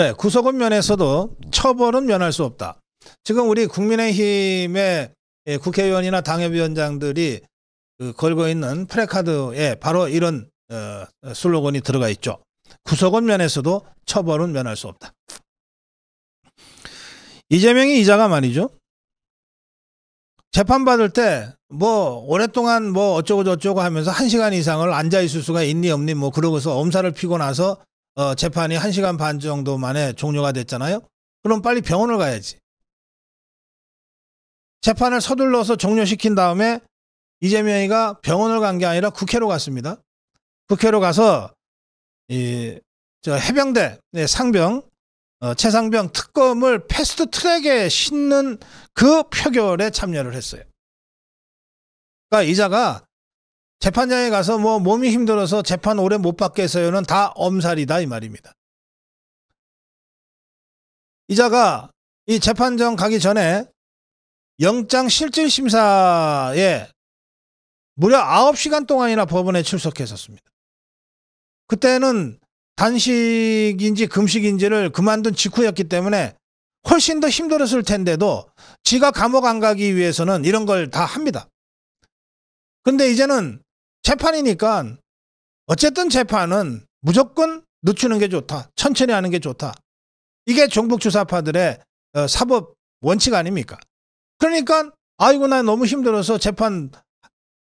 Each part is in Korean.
네, 구속은 면에서도 처벌은 면할 수 없다. 지금 우리 국민의힘의 예, 국회의원이나 당협위원장들이 그 걸고 있는 프레카드에 바로 이런 어, 슬로건이 들어가 있죠. 구속은 면에서도 처벌은 면할 수 없다. 이재명이 이자가 말이죠. 재판받을 때 뭐 오랫동안 뭐 어쩌고 저쩌고 하면서 한 시간 이상을 앉아 있을 수가 있니 없니 뭐 그러고서 엄살을 피고 나서 어, 재판이 1시간 반 정도 만에 종료가 됐잖아요. 그럼 빨리 병원을 가야지. 재판을 서둘러서 종료시킨 다음에 이재명이가 병원을 간 게 아니라 국회로 갔습니다. 국회로 가서 이 저 해병대 네, 상병 어, 최상병 특검을 패스트 트랙에 싣는 그 표결에 참여를 했어요. 그러니까 이자가 재판장에 가서 뭐 몸이 힘들어서 재판 오래 못 받겠어요는 다 엄살이다 이 말입니다. 이자가 이 재판장 가기 전에 영장 실질 심사에 무려 9시간 동안이나 법원에 출석했었습니다. 그때는 단식인지 금식인지를 그만둔 직후였기 때문에 훨씬 더 힘들었을 텐데도 지가 감옥 안 가기 위해서는 이런 걸 다 합니다. 근데 이제는 재판이니까 어쨌든 재판은 무조건 늦추는 게 좋다. 천천히 하는 게 좋다. 이게 종북 주사파들의 어, 사법 원칙 아닙니까? 그러니까 아이고 나 너무 힘들어서 재판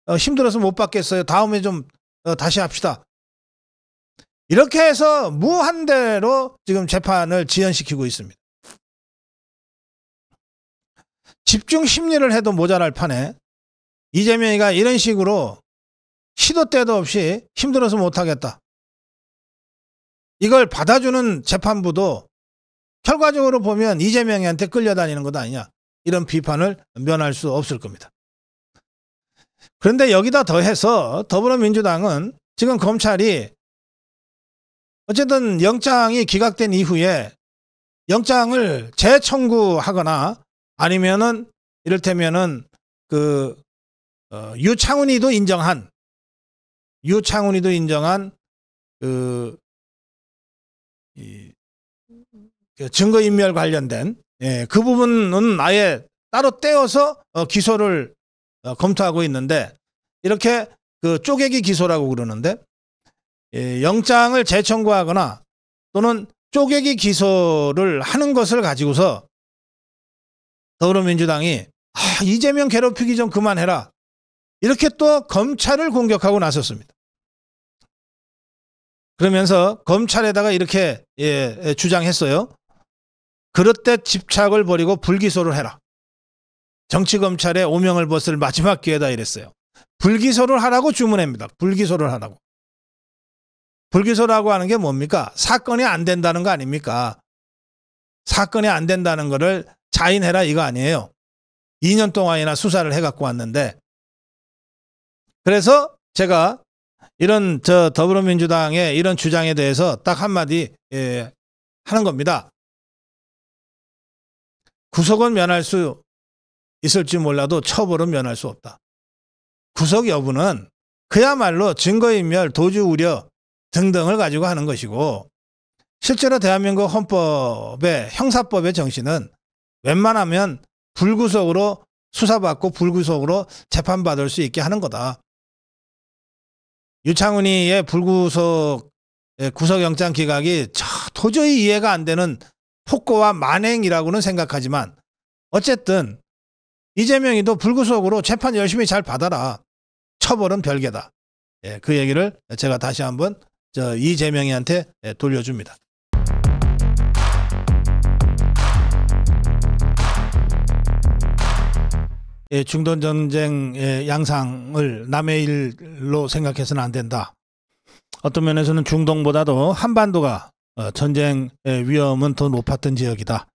어, 힘들어서 못 받겠어요. 다음에 좀 어, 다시 합시다. 이렇게 해서 무한대로 지금 재판을 지연시키고 있습니다. 집중 심리를 해도 모자랄 판에 이재명이가 이런 식으로 시도 때도 없이 힘들어서 못하겠다. 이걸 받아주는 재판부도 결과적으로 보면 이재명이한테 끌려다니는 것 아니냐. 이런 비판을 면할 수 없을 겁니다. 그런데 여기다 더해서 더불어민주당은 지금 검찰이 어쨌든 영장이 기각된 이후에 영장을 재청구하거나 아니면은 이를테면은 그 어, 유창훈이도 인정한 유창훈이도 인정한 그, 이, 그 증거인멸 관련된 예, 그 부분은 아예 따로 떼어서 어, 기소를 어, 검토하고 있는데 이렇게 그 쪼개기 기소라고 그러는데 예, 영장을 재청구하거나 또는 쪼개기 기소를 하는 것을 가지고서 더불어민주당이 아, 이재명 괴롭히기 좀 그만해라. 이렇게 또 검찰을 공격하고 나섰습니다. 그러면서 검찰에다가 이렇게 예, 예 주장했어요. 그럴때 집착을 버리고 불기소를 해라. 정치검찰의 오명을 벗을 마지막 기회다 이랬어요. 불기소를 하라고 주문합니다. 불기소를 하라고. 불기소라고 하는 게 뭡니까? 사건이 안 된다는 거 아닙니까? 사건이 안 된다는 거를 자인해라 이거 아니에요. 2년 동안이나 수사를 해갖고 왔는데 그래서 제가 이런 저 더불어민주당의 이런 주장에 대해서 딱 한마디 예, 하는 겁니다. 구속은 면할 수 있을지 몰라도 처벌은 면할 수 없다. 구속 여부는 그야말로 증거인멸, 도주 우려 등등을 가지고 하는 것이고 실제로 대한민국 헌법의 형사법의 정신은 웬만하면 불구속으로 수사받고 불구속으로 재판받을 수 있게 하는 거다. 유창훈이의 불구속 구속영장 기각이 도저히 이해가 안 되는 폭거와 만행이라고는 생각하지만 어쨌든 이재명이도 불구속으로 재판 열심히 잘 받아라. 처벌은 별개다. 예, 그 얘기를 제가 다시 한번 저 이재명이한테 예, 돌려줍니다. 예, 중동 전쟁의 양상을 남의 일로 생각해서는 안 된다. 어떤 면에서는 중동보다도 한반도가 어, 전쟁의 위험은 더 높았던 지역이다.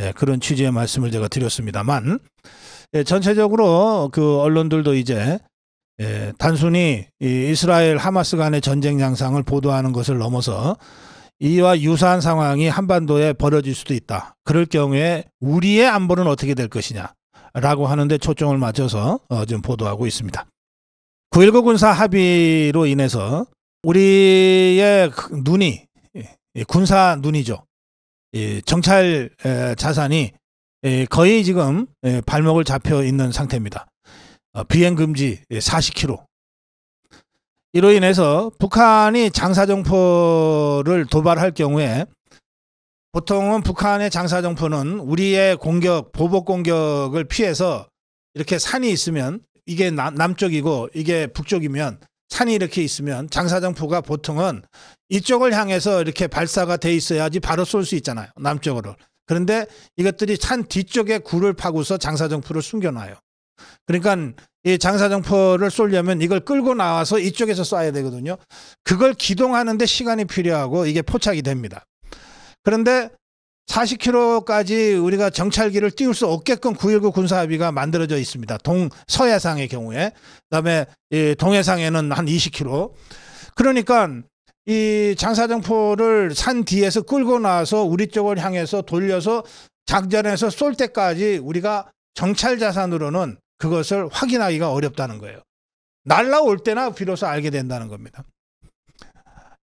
예, 그런 취지의 말씀을 제가 드렸습니다만 예, 전체적으로 그 언론들도 이제 단순히 이스라엘 하마스 간의 전쟁 양상을 보도하는 것을 넘어서 이와 유사한 상황이 한반도에 벌어질 수도 있다. 그럴 경우에 우리의 안보는 어떻게 될 것이냐. 라고 하는데 초점을 맞춰서 어, 지금 보도하고 있습니다. 9.19 군사 합의로 인해서 우리의 그 눈이 예, 예, 군사 눈이죠. 예, 정찰 자산이 거의 지금 발목을 잡혀 있는 상태입니다. 어, 비행 금지 40km. 이로 인해서 북한이 장사정포를 도발할 경우에 보통은 북한의 장사정포는 우리의 공격, 보복 공격을 피해서 이렇게 산이 있으면 이게 남, 남쪽이고 이게 북쪽이면 산이 이렇게 있으면 장사정포가 보통은 이쪽을 향해서 이렇게 발사가 돼 있어야지 바로 쏠 수 있잖아요. 남쪽으로. 그런데 이것들이 산 뒤쪽에 굴을 파고서 장사정포를 숨겨놔요. 그러니까 이 장사정포를 쏠려면 이걸 끌고 나와서 이쪽에서 쏴야 되거든요. 그걸 기동하는데 시간이 필요하고 이게 포착이 됩니다. 그런데 40km까지 우리가 정찰기를 띄울 수 없게끔 9.19 군사합의가 만들어져 있습니다. 동, 서해상의 경우에. 그 다음에 동해상에는 한 20km. 그러니까 이 장사정포를 산 뒤에서 끌고 나서 와 우리 쪽을 향해서 돌려서 작전에서 쏠 때까지 우리가 정찰 자산으로는 그것을 확인하기가 어렵다는 거예요. 날라올 때나 비로소 알게 된다는 겁니다.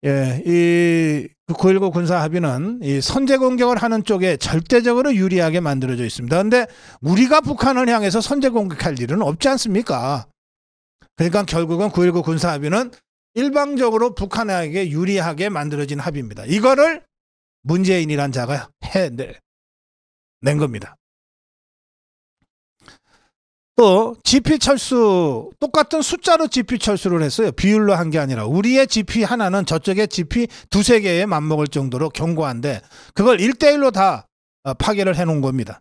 예, 이 9.19 그 군사 합의는 이 선제 공격을 하는 쪽에 절대적으로 유리하게 만들어져 있습니다. 그런데 우리가 북한을 향해서 선제 공격할 일은 없지 않습니까? 그러니까 결국은 9.19 군사 합의는 일방적으로 북한에게 유리하게 만들어진 합의입니다. 이거를 문재인이란 자가 해낸 겁니다. 또 어, GP 철수 똑같은 숫자로 GP 철수를 했어요. 비율로 한 게 아니라 우리의 GP 하나는 저쪽의 GP 두세 개에 맞먹을 정도로 견고한데 그걸 일대일로다 어, 파괴를 해 놓은 겁니다.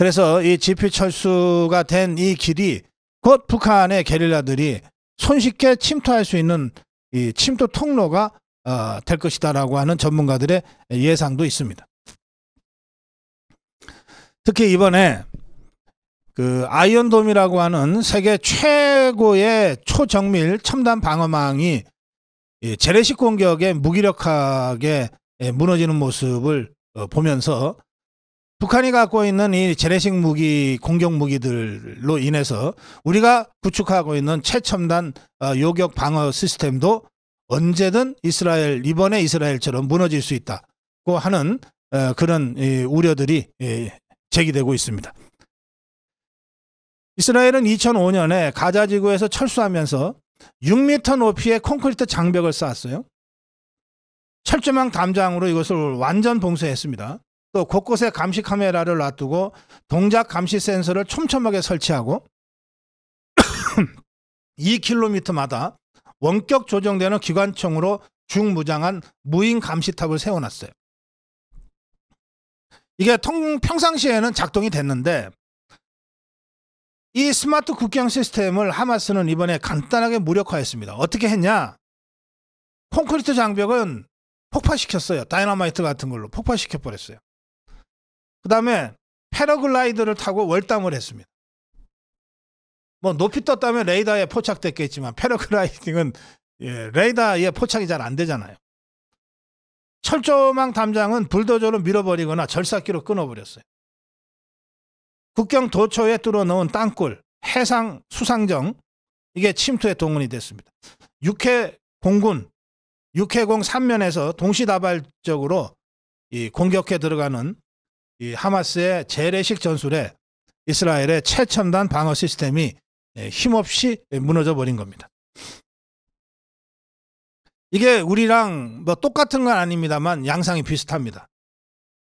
그래서 이 GP 철수가 된 이 길이 곧 북한의 게릴라들이 손쉽게 침투할 수 있는 이 침투 통로가 어, 될 것이다라고 하는 전문가들의 예상도 있습니다. 특히 이번에 그 아이언돔이라고 하는 세계 최고의 초정밀 첨단 방어망이 재래식 예, 공격에 무기력하게 예, 무너지는 모습을 어, 보면서 북한이 갖고 있는 이 재래식 무기 공격 무기들로 인해서 우리가 구축하고 있는 최첨단 어, 요격 방어 시스템도 언제든 이스라엘 이번에 이스라엘처럼 무너질 수 있다고 하는 어, 그런 우려들이 예, 제기되고 있습니다. 이스라엘은 2005년에 가자 지구에서 철수하면서 6미터 높이의 콘크리트 장벽을 쌓았어요. 철조망 담장으로 이것을 완전 봉쇄했습니다. 또 곳곳에 감시 카메라를 놔두고 동작 감시 센서를 촘촘하게 설치하고 2km마다 원격 조정되는 기관총으로 중무장한 무인 감시탑을 세워놨어요. 이게 평상시에는 작동이 됐는데 이 스마트 국경 시스템을 하마스는 이번에 간단하게 무력화했습니다. 어떻게 했냐? 콘크리트 장벽은 폭파시켰어요. 다이너마이트 같은 걸로 폭파시켜 버렸어요. 그 다음에 패러글라이드를 타고 월담을 했습니다. 뭐 높이 떴다면 레이더에 포착됐겠지만 패러글라이딩은 예, 레이더에 포착이 잘 안 되잖아요. 철조망 담장은 불도저로 밀어버리거나 절삭기로 끊어버렸어요. 국경 도처에 뚫어놓은 땅굴, 해상 수상정 이게 침투의 동원이 됐습니다. 육해 공군, 육해공 3면에서 동시다발적으로 이 공격해 들어가는 이 하마스의 재래식 전술에 이스라엘의 최첨단 방어 시스템이 예, 힘없이 무너져 버린 겁니다. 이게 우리랑 뭐 똑같은 건 아닙니다만 양상이 비슷합니다.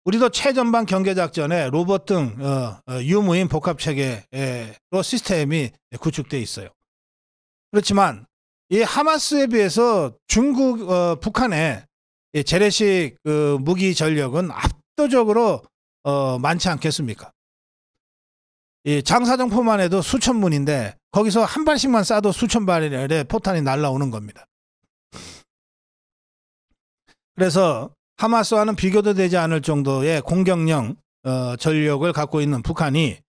우리도 최전방 경계작전에 로봇 등 어, 어, 유무인 복합체계로 시스템이 구축돼 있어요. 그렇지만 이 하마스에 비해서 중국 어, 북한의 재래식 그 무기 전력은 압도적으로 어, 많지 않겠습니까? 이 장사정포만 해도 수천 문인데 거기서 한 발씩만 쏴도 수천 발의 포탄이 날라오는 겁니다. 그래서 하마스와는 비교도 되지 않을 정도의 공격력 어, 전력을 갖고 있는 북한이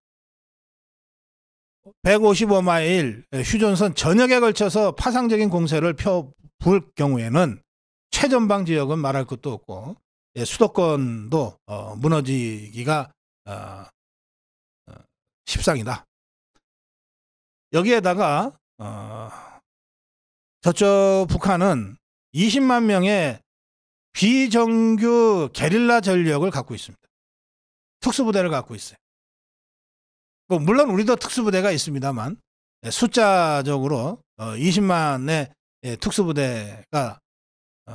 155마일 휴전선 전역에 걸쳐서 파상적인 공세를 펴볼 경우에는 최전방 지역은 말할 것도 없고 예, 수도권도 어, 무너지기가 어, 어 십상이다. 여기에다가 어, 저쪽 북한은 20만 명의 비정규 게릴라 전력을 갖고 있습니다. 특수부대를 갖고 있어요. 뭐, 물론 우리도 특수부대가 있습니다만 예, 숫자적으로 20만의 어, 예, 특수부대가 어,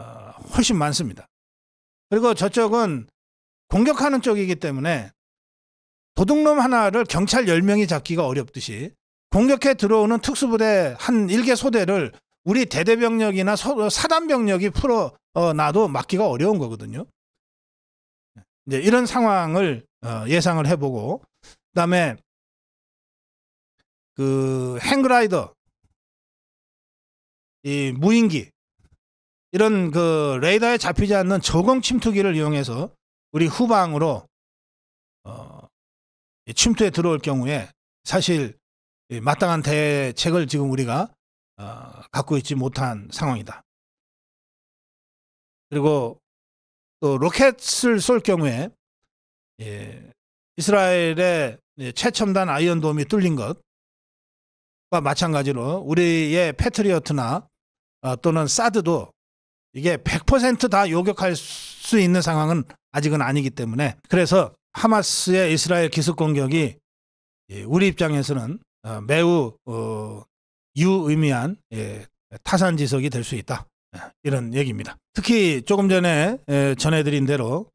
훨씬 많습니다. 그리고 저쪽은 공격하는 쪽이기 때문에 도둑놈 하나를 경찰 10명이 잡기가 어렵듯이 공격해 들어오는 특수부대 한 1개 소대를 우리 대대병력이나 사단병력이 풀어놔도 어, 막기가 어려운 거거든요. 이제 이런 상황을 어, 예상을 해보고 그다음에 그 행그라이더 이 무인기 이런 그 레이더에 잡히지 않는 저공 침투기를 이용해서 우리 후방으로 어 침투에 들어올 경우에 사실 마땅한 대책을 지금 우리가 어, 갖고 있지 못한 상황이다. 그리고 또 로켓을 쏠 경우에 예, 이스라엘의 예, 최첨단 아이언돔이 뚫린 것과 마찬가지로 우리의 패트리어트나 어, 또는 사드도 이게 100%다 요격할 수 있는 상황은 아직은 아니기 때문에 그래서 하마스의 이스라엘 기습 공격이 예, 우리 입장에서는 어, 매우 어, 유의미한 예, 타산지석이 될 수 있다. 예, 이런 얘기입니다. 특히 조금 전에 예, 전해드린 대로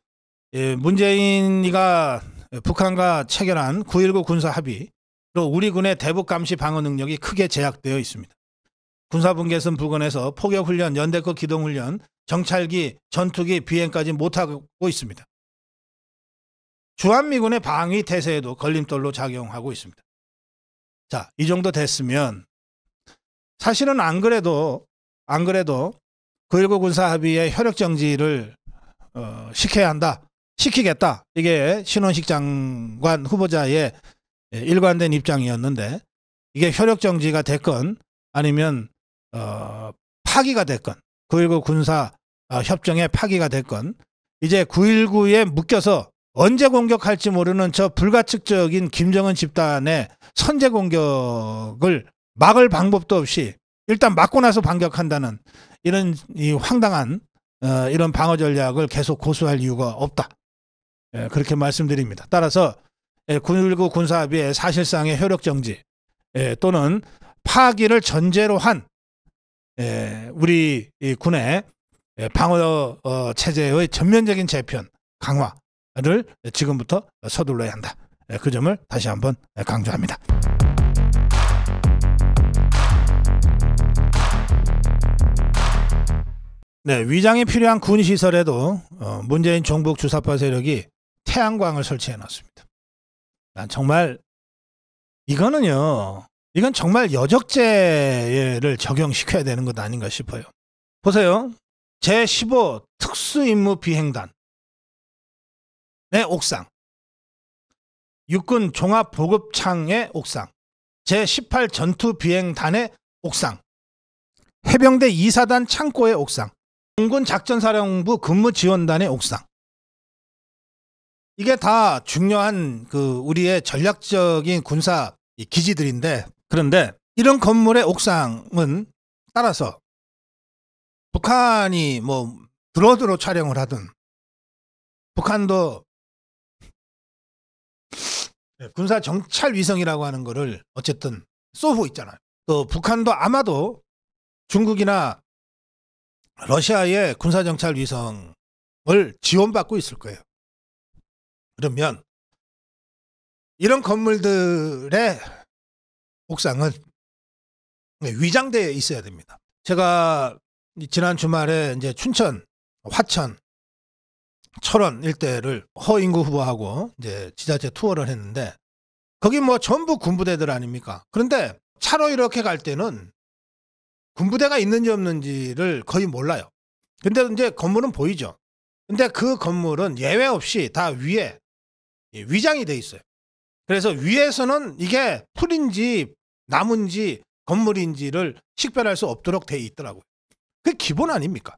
예, 문재인이가 북한과 체결한 9.19 군사 합의로 우리 군의 대북 감시 방어 능력이 크게 제약되어 있습니다. 군사분계선 부근에서 포격훈련, 연대급 기동훈련, 정찰기, 전투기, 비행까지 못하고 있습니다. 주한미군의 방위 태세에도 걸림돌로 작용하고 있습니다. 자, 이 정도 됐으면 사실은 안 그래도 안 그래도 9.19 그 군사 합의에 혈액 정지를 어, 시켜야 한다. 시키겠다. 이게 신원식 장관 후보자의 일관된 입장이었는데 이게 혈액 정지가 됐건 아니면 어, 파기가 됐건 9.19 군사 어, 협정의 파기가 됐건 이제 9.19에 묶여서 언제 공격할지 모르는 저 불가측적인 김정은 집단의 선제 공격을 막을 방법도 없이 일단 막고 나서 반격한다는 이런 이 황당한 어, 이런 방어 전략을 계속 고수할 이유가 없다. 예, 그렇게 말씀드립니다. 따라서 예, 군일구 군사합의의 사실상의 효력 정지 예, 또는 파기를 전제로 한 예, 우리 이 군의 예, 방어 어, 체제의 전면적인 재편 강화를 지금부터 서둘러야 한다. 예, 그 점을 다시 한번 강조합니다. 네, 위장이 필요한 군 시설에도 어, 문재인 종북 주사파 세력이 태양광을 설치해 놨습니다. 난 아, 정말 이거는요. 이건 정말 여적제를 적용시켜야 되는 것 아닌가 싶어요. 보세요. 제15 특수임무 비행단 의 네, 옥상 육군 종합보급창의 옥상 제18 전투비행단의 옥상 해병대 2사단 창고의 옥상 공군 작전사령부 근무 지원단의 옥상. 이게 다 중요한 그 우리의 전략적인 군사 기지들인데 그런데 이런 건물의 옥상은 따라서 북한이 뭐 드로드로 촬영을 하든 북한도 네, 군사 정찰 위성이라고 하는 거를 어쨌든 쏘고 있잖아요. 또 북한도 아마도 중국이나 러시아의 군사정찰 위성을 지원받고 있을 거예요. 그러면 이런 건물들의 옥상은 위장되어 있어야 됩니다. 제가 지난 주말에 이제 춘천, 화천, 철원 일대를 허인구 후보하고 이제 지자체 투어를 했는데 거기 뭐 전부 군부대들 아닙니까? 그런데 차로 이렇게 갈 때는 군부대가 있는지 없는지를 거의 몰라요. 근데 이제 건물은 보이죠. 근데 그 건물은 예외 없이 다 위에 위장이 돼 있어요. 그래서 위에서는 이게 풀인지 나무인지 건물인지를 식별할 수 없도록 돼 있더라고요. 그게 기본 아닙니까?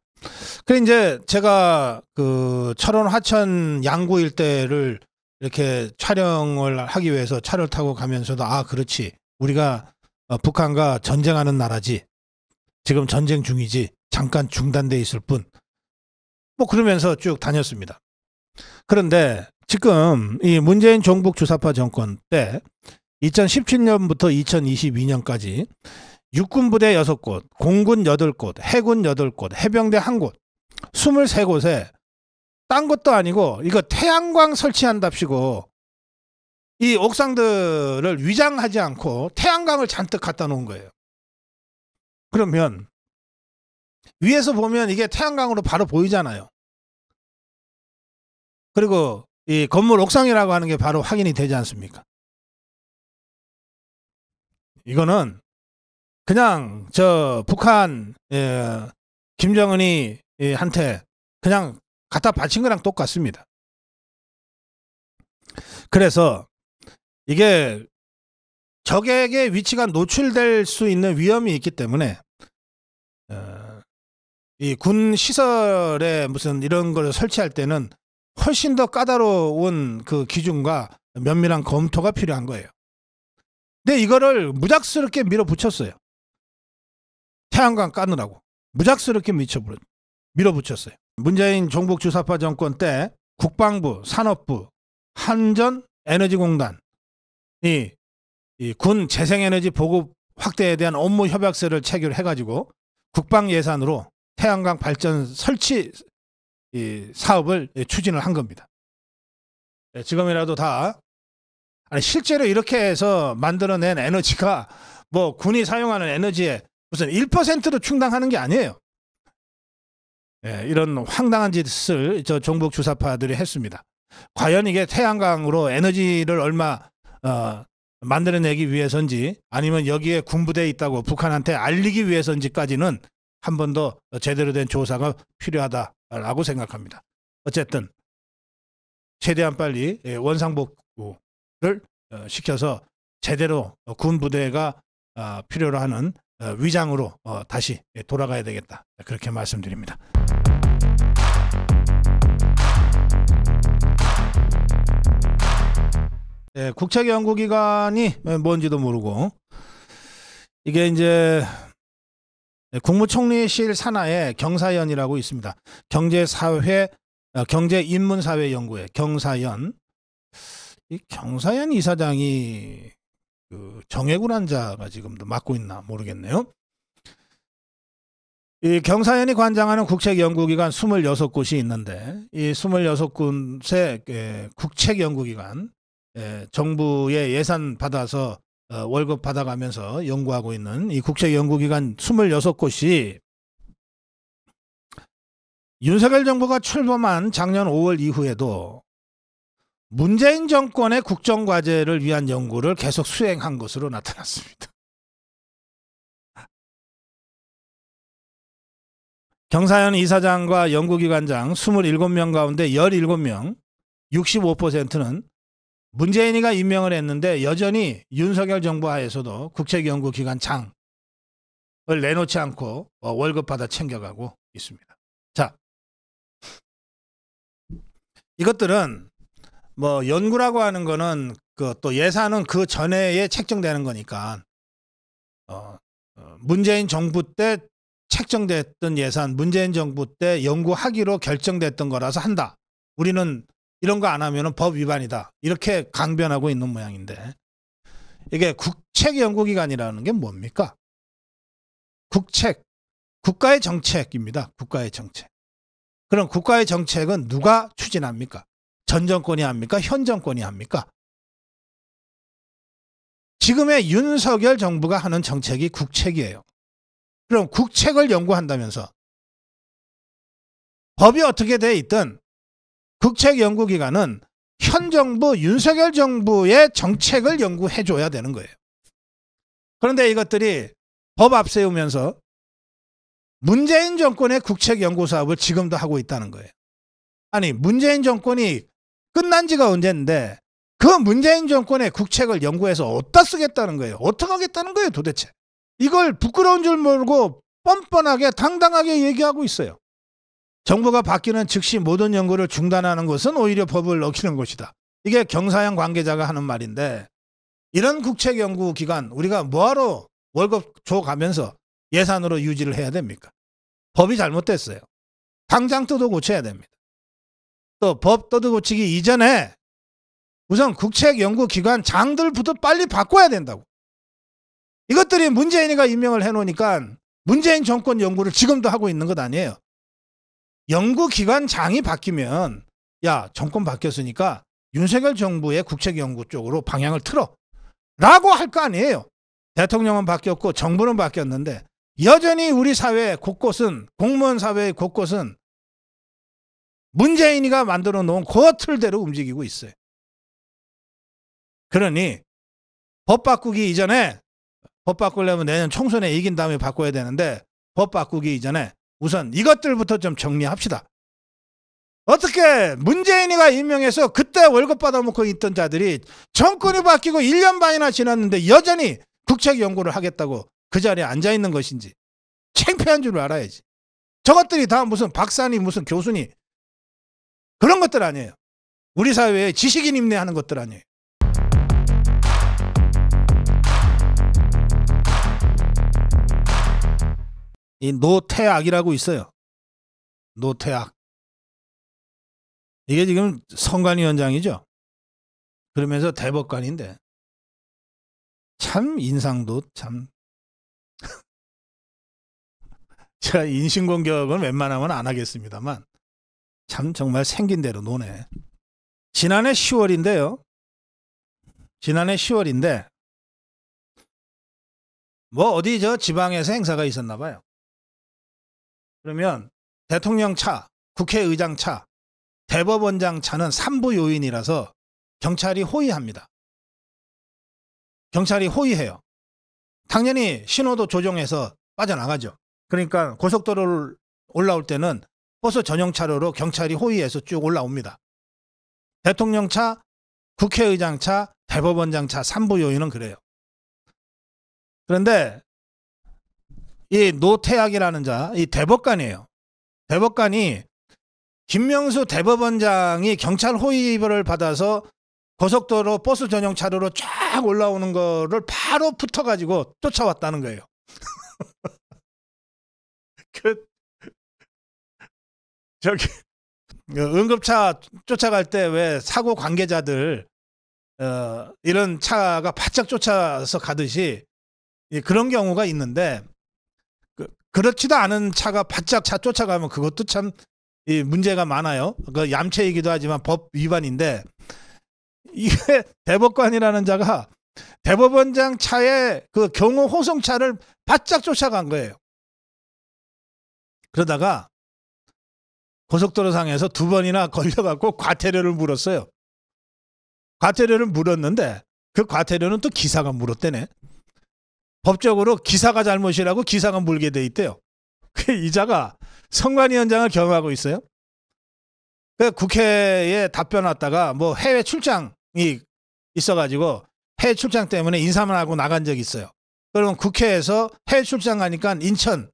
그래 이제 제가 그 철원 화천 양구 일대를 이렇게 촬영을 하기 위해서 차를 타고 가면서도 아 그렇지 우리가 어, 북한과 전쟁하는 나라지 지금 전쟁 중이지 잠깐 중단돼 있을 뿐. 뭐 그러면서 쭉 다녔습니다. 그런데 지금 이 문재인 종북 주사파 정권 때 2017년부터 2022년까지 육군 부대 6곳, 공군 8곳, 해군 8곳, 해병대 1곳, 23곳에 딴 것도 아니고 이거 태양광 설치한답시고 이 옥상들을 위장하지 않고 태양광을 잔뜩 갖다 놓은 거예요. 그러면 위에서 보면 이게 태양광으로 바로 보이잖아요. 그리고 이 건물 옥상이라고 하는 게 바로 확인이 되지 않습니까? 이거는 그냥 저 북한 예, 김정은이 예, 한테 그냥 갖다 바친 거랑 똑같습니다. 그래서 이게 적에게 위치가 노출될 수 있는 위험이 있기 때문에 어, 이군 시설에 무슨 이런 걸 설치할 때는 훨씬 더 까다로운 그 기준과 면밀한 검토가 필요한 거예요. 근데 이거를 무작스럽게 밀어붙였어요. 태양광 까느라고 무작스럽게 미쳐버려 밀어붙였어요. 문재인 종북주사파 정권 때 국방부, 산업부, 한전, 에너지공단이 이군 재생에너지 보급 확대에 대한 업무 협약서를 체결해가지고 국방 예산으로 태양광 발전 설치 이 사업을 예, 추진을 한 겁니다. 예, 지금이라도 다 아니 실제로 이렇게 해서 만들어낸 에너지가 뭐 군이 사용하는 에너지에 무슨 1%로 충당하는 게 아니에요. 예, 이런 황당한 짓을 저 종북 주사파들이 했습니다. 과연 이게 태양광으로 에너지를 얼마 어, 만들어내기 위해서인지 아니면 여기에 군부대에 있다고 북한한테 알리기 위해서인지까지는 한 번 더 제대로 된 조사가 필요하다라고 생각합니다. 어쨌든 최대한 빨리 예, 원상복구를 어, 시켜서 제대로 군부대가 아, 필요로 하는 어, 위장으로 어, 다시 돌아가야 되겠다. 그렇게 말씀드립니다. 네, 예, 국책 연구기관이 뭔지도 모르고 이게 이제 국무총리실 산하에 경사연이라고 있습니다. 경제사회 아, 경제인문사회연구회 경사연 이 경사연 이사장이 그정해군 환자가 지금도 맡고 있나 모르겠네요. 이 경사연이 관장하는 국책연구기관 26곳이 있는데 이 26곳의 국책연구기관 예, 정부의 예산 받아서 어, 월급 받아가면서 연구하고 있는 이 국제연구기관 26곳이 윤석열 정부가 출범한 작년 5월 이후에도 문재인 정권의 국정과제를 위한 연구를 계속 수행한 것으로 나타났습니다. 경사연 이사장과 연구기관장 27명 가운데 17명, 65%는 문재인이가 임명을 했는데 여전히 윤석열 정부 하에서도 국책연구기관 장을 내놓지 않고 어, 월급 받아 챙겨가고 있습니다. 자, 이것들은 뭐 연구라고 하는 거는 그 또 예산은 그 전에에 책정되는 거니까 어, 어, 문재인 정부 때 책정됐던 예산, 문재인 정부 때 연구하기로 결정됐던 거라서 한다. 우리는 이런 거 안 하면 법 위반이다. 이렇게 강변하고 있는 모양인데 이게 국책연구기관이라는 게 뭡니까? 국책, 국가의 정책입니다. 국가의 정책. 그럼 국가의 정책은 누가 추진합니까? 전 정권이 합니까? 현 정권이 합니까? 지금의 윤석열 정부가 하는 정책이 국책이에요. 그럼 국책을 연구한다면서 법이 어떻게 돼 있든 국책 연구기관은 현 정부 윤석열 정부의 정책을 연구해 줘야 되는 거예요. 그런데 이것들이 법 앞세우면서 문재인 정권의 국책 연구 사업을 지금도 하고 있다는 거예요. 아니 문재인 정권이 끝난 지가 언젠데 그 문재인 정권의 국책을 연구해서 어디다 쓰겠다는 거예요. 어떻게 하겠다는 거예요 도대체. 이걸 부끄러운 줄 모르고 뻔뻔하게 당당하게 얘기하고 있어요. 정부가 바뀌는 즉시 모든 연구를 중단하는 것은 오히려 법을 어기는 것이다. 이게 경사형 관계자가 하는 말인데 이런 국책 연구 기관 우리가 뭐하러 월급 줘 가면서 예산으로 유지를 해야 됩니까? 법이 잘못됐어요. 당장 뜯어 고쳐야 됩니다. 또 법 뜯어 고치기 이전에 우선 국책 연구 기관 장들부터 빨리 바꿔야 된다고. 이것들이 문재인이가 임명을 해 놓으니까 문재인 정권 연구를 지금도 하고 있는 것 아니에요. 연구기관장이 바뀌면 야 정권 바뀌었으니까 윤석열 정부의 국책연구 쪽으로 방향을 틀어 라고 할 거 아니에요. 대통령은 바뀌었고 정부는 바뀌었는데 여전히 우리 사회 곳곳은 공무원 사회의 곳곳은 문재인이가 만들어 놓은 그 틀대로 움직이고 있어요. 그러니 법 바꾸기 이전에 법 바꾸려면 내년 총선에 이긴 다음에 바꿔야 되는데 법 바꾸기 이전에 우선 이것들부터 좀 정리합시다. 어떻게 문재인이가 임명해서 그때 월급 받아먹고 있던 자들이 정권이 바뀌고 1년 반이나 지났는데 여전히 국책 연구를 하겠다고 그 자리에 앉아 있는 것인지 창피한 줄 알아야지. 저것들이 다 무슨 박사니 무슨 교수니 그런 것들 아니에요. 우리 사회에 지식인 임내하는 것들 아니에요. 이 노태악이라고 있어요. 노태악. 이게 지금 선관위원장이죠. 그러면서 대법관인데 참 인상도 참 제가 인신공격은 웬만하면 안 하겠습니다만 참 정말 생긴 대로 노네. 지난해 10월인데요. 지난해 10월인데 뭐 어디 저 지방에서 행사가 있었나 봐요. 그러면 대통령 차, 국회의장 차, 대법원장 차는 3부 요인이라서 경찰이 호위합니다. 경찰이 호위해요. 당연히 신호도 조정해서 빠져나가죠. 그러니까 고속도로를 올라올 때는 버스 전용 차로로 경찰이 호위해서 쭉 올라옵니다. 대통령 차, 국회의장 차, 대법원장 차 3부 요인은 그래요. 그런데 이 노태학이라는 자, 이 대법관이에요. 대법관이 김명수 대법원장이 경찰 호위를 받아서 고속도로 버스 전용 차로로 쫙 올라오는 거를 바로 붙어가지고 쫓아왔다는 거예요. 그 저기 그 응급차 쫓아갈 때 왜 사고 관계자들 어, 이런 차가 바짝 쫓아서 가듯이 예, 그런 경우가 있는데 그렇지도 않은 차가 바짝 차 쫓아가면 그것도 참 이 문제가 많아요. 그 얌체이기도 하지만 법 위반인데 이게 대법관이라는 자가 대법원장 차에 그 경호 호송차를 바짝 쫓아간 거예요. 그러다가 고속도로상에서 두 번이나 걸려갖고 과태료를 물었어요. 과태료를 물었는데 그 과태료는 또 기사가 물었대네. 법적으로 기사가 잘못이라고 기사가 물게 돼 있대요. 그 이자가 선관위현장을 경유하고 있어요. 국회에 답변 왔다가 뭐 해외 출장이 있어가지고 해외 출장 때문에 인사만 하고 나간 적이 있어요. 그러면 국회에서 해외 출장 가니까 인천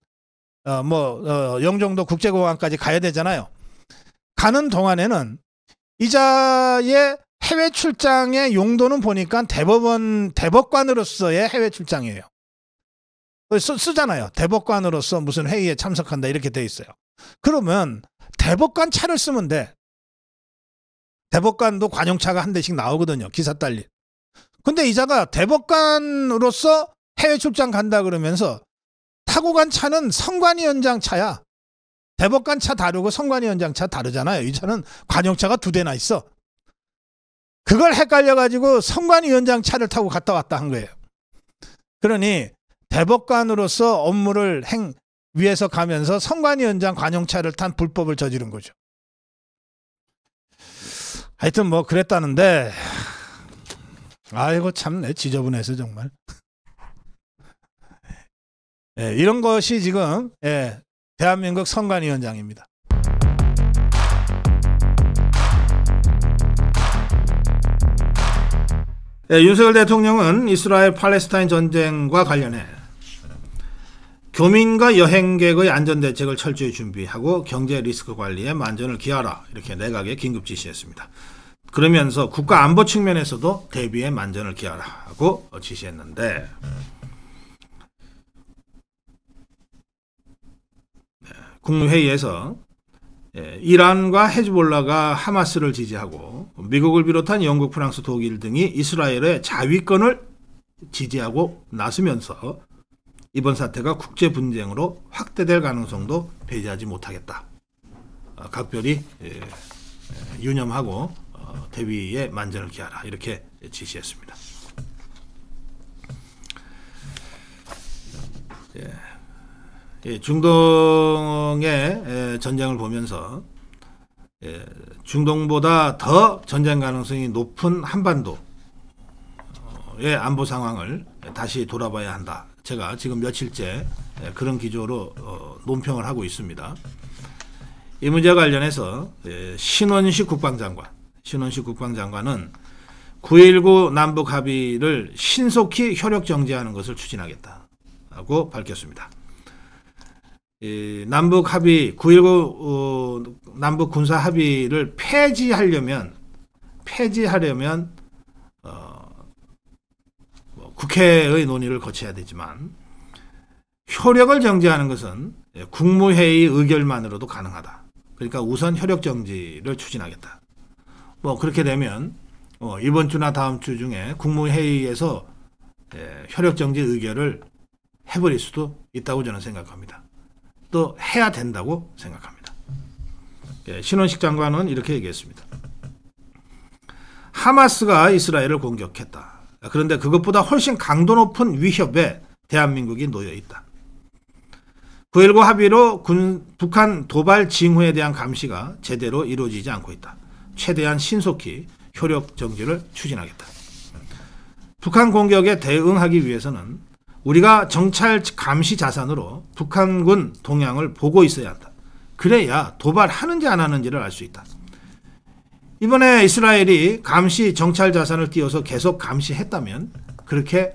어, 뭐 어, 영종도 국제공항까지 가야 되잖아요. 가는 동안에는 이자의 해외 출장의 용도는 보니까 대법원 대법관으로서의 해외 출장이에요. 그 쓰, 잖아요 대법관으로서 무슨 회의에 참석한다 이렇게 돼 있어요. 그러면 대법관 차를 쓰면 돼. 대법관도 관용차가 한 대씩 나오거든요. 기사 딸린. 근데 이자가 대법관으로서 해외 출장 간다 그러면서 타고 간 차는 성관위원장 차야. 대법관 차 다르고 성관위원장 차 다르잖아요. 이 차는 관용차가 두 대나 있어. 그걸 헷갈려가지고 성관위원장 차를 타고 갔다 왔다 한 거예요. 그러니 대법관으로서 업무를 행 위에서 가면서 선관위원장 관용차를 탄 불법을 저지른 거죠. 하여튼 뭐 그랬다는데 아이고 참내 지저분해서 정말. 예, 이런 것이 지금 예, 대한민국 선관위원장입니다. 예, 윤석열 대통령은 이스라엘 팔레스타인 전쟁과 관련해 교민과 여행객의 안전대책을 철저히 준비하고 경제 리스크 관리에 만전을 기하라 이렇게 내각에 네 긴급 지시했습니다. 그러면서 국가 안보 측면에서도 대비에 만전을 기하라고 지시했는데 네, 국무회의에서 예, 이란과 헤즈볼라가 하마스를 지지하고 미국을 비롯한 영국, 프랑스, 독일 등이 이스라엘의 자위권을 지지하고 나서면서 이번 사태가 국제 분쟁으로 확대될 가능성도 배제하지 못하겠다. 어, 각별히 예, 예, 유념하고 어, 대비에 만전을 기하라 이렇게 지시했습니다. 예. 중동의 전쟁을 보면서 중동보다 더 전쟁 가능성이 높은 한반도의 안보 상황을 다시 돌아봐야 한다 제가 지금 며칠째 예, 그런 기조로 어, 논평을 하고 있습니다. 이문제 관련해서 예, 신원식 국방장관, 신원식 국방장관은 9.19 남북 합의를 신속히 효력 정지하는 것을 추진하겠다고 밝혔습니다. 남북 합의, 9.19 어, 남북 군사 합의를 폐지하려면, 폐지하려면 국회의 논의를 거쳐야 되지만 효력을 정지하는 것은 예, 국무회의 의결만으로도 가능하다. 그러니까 우선 효력 정지를 추진하겠다. 뭐 그렇게 되면 어, 이번 주나 다음 주 중에 국무회의에서 예, 효력 정지 의결을 해버릴 수도 있다고 저는 생각합니다. 또 해야 된다고 생각합니다. 예, 신원식 장관은 이렇게 얘기했습니다. 하마스가 이스라엘을 공격했다. 아, 그런데 그것보다 훨씬 강도 높은 위협에 대한민국이 놓여 있다. 9.19 합의로 군, 북한 도발 징후에 대한 감시가 제대로 이루어지지 않고 있다. 최대한 신속히 효력 정지를 추진하겠다. 북한 공격에 대응하기 위해서는 우리가 정찰 감시 자산으로 북한군 동향을 보고 있어야 한다. 그래야 도발하는지 안 하는지를 알 수 있다. 이번에 이스라엘이 감시 정찰 자산을 띄워서 계속 감시했다면 그렇게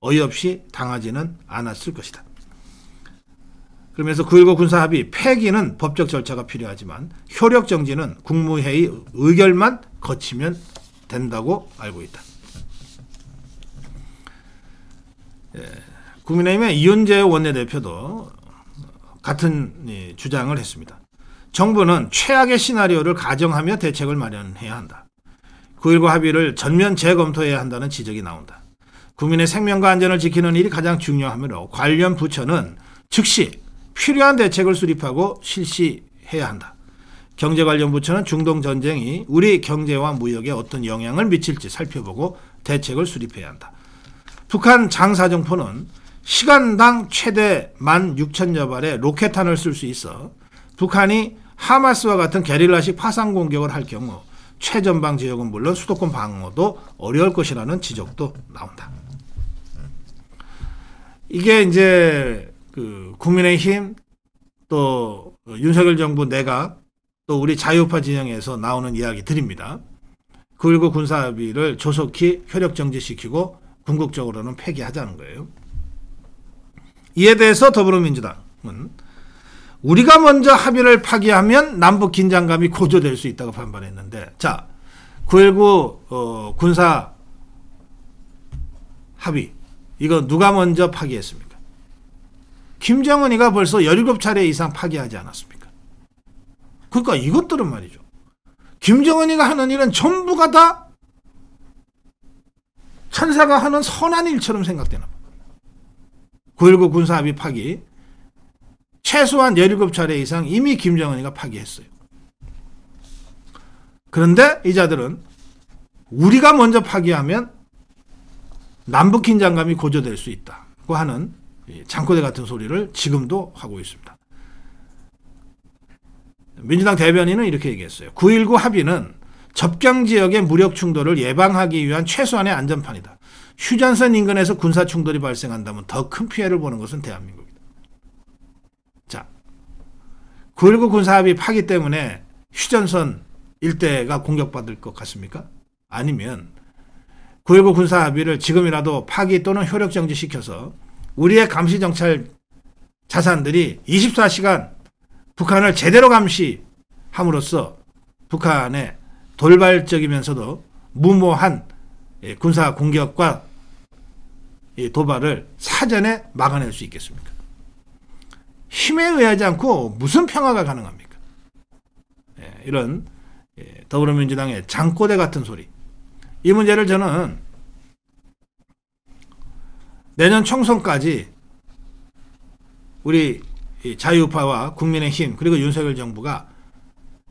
어이없이 당하지는 않았을 것이다. 그러면서 9.19 군사합의 폐기는 법적 절차가 필요하지만 효력 정지는 국무회의 의결만 거치면 된다고 알고 있다. 예, 국민의힘의 이윤재 원내대표도 같은 주장을 했습니다. 정부는 최악의 시나리오를 가정하며 대책을 마련해야 한다. 9.19 합의를 전면 재검토해야 한다는 지적이 나온다. 국민의 생명과 안전을 지키는 일이 가장 중요하므로 관련 부처는 즉시 필요한 대책을 수립하고 실시해야 한다. 경제 관련 부처는 중동 전쟁이 우리 경제와 무역에 어떤 영향을 미칠지 살펴보고 대책을 수립해야 한다. 북한 장사정포는 시간당 최대 1 6 0 0 0여 발의 로켓탄을 쓸 수 있어 북한이 하마스와 같은 게릴라식 파상 공격을 할 경우 최전방 지역은 물론 수도권 방어도 어려울 것이라는 지적도 나온다. 이게 이제 그 국민의힘 또 윤석열 정부 내각 또 우리 자유파 진영에서 나오는 이야기들입니다. 9.19 군사합의를 조속히 효력 정지시키고 궁극적으로는 폐기하자는 거예요. 이에 대해서 더불어민주당은 우리가 먼저 합의를 파기하면 남북 긴장감이 고조될 수 있다고 반발했는데 자, 9.19 어, 군사 합의 이거 누가 먼저 파기했습니까? 김정은이가 벌써 17차례 이상 파기하지 않았습니까? 그러니까 이것들은 말이죠. 김정은이가 하는 일은 전부가 다 천사가 하는 선한 일처럼 생각되나 봐. 9.19 군사합의 파기 최소한 17차례 이상 이미 김정은이가 파기했어요. 그런데 이 자들은 우리가 먼저 파기하면 남북 긴장감이 고조될 수 있다고 하는 장코대 같은 소리를 지금도 하고 있습니다. 민주당 대변인은 이렇게 얘기했어요. 9.19 합의는 접경 지역의 무력 충돌을 예방하기 위한 최소한의 안전판이다. 휴전선 인근에서 군사 충돌이 발생한다면 더 큰 피해를 보는 것은 대한민국. 9.19 군사합의 파기 때문에 휴전선 일대가 공격받을 것 같습니까? 아니면 9.19 군사합의를 지금이라도 파기 또는 효력정지시켜서 우리의 감시정찰 자산들이 24시간 북한을 제대로 감시함으로써 북한의 돌발적이면서도 무모한 예, 군사 공격과 도발을 사전에 막아낼 수 있겠습니까? 힘에 의하지 않고 무슨 평화가 가능합니까? 예, 이런 예, 더불어민주당의 장꼬대 같은 소리. 이 문제를 저는 내년 총선까지 우리 자유파와 국민의힘 그리고 윤석열 정부가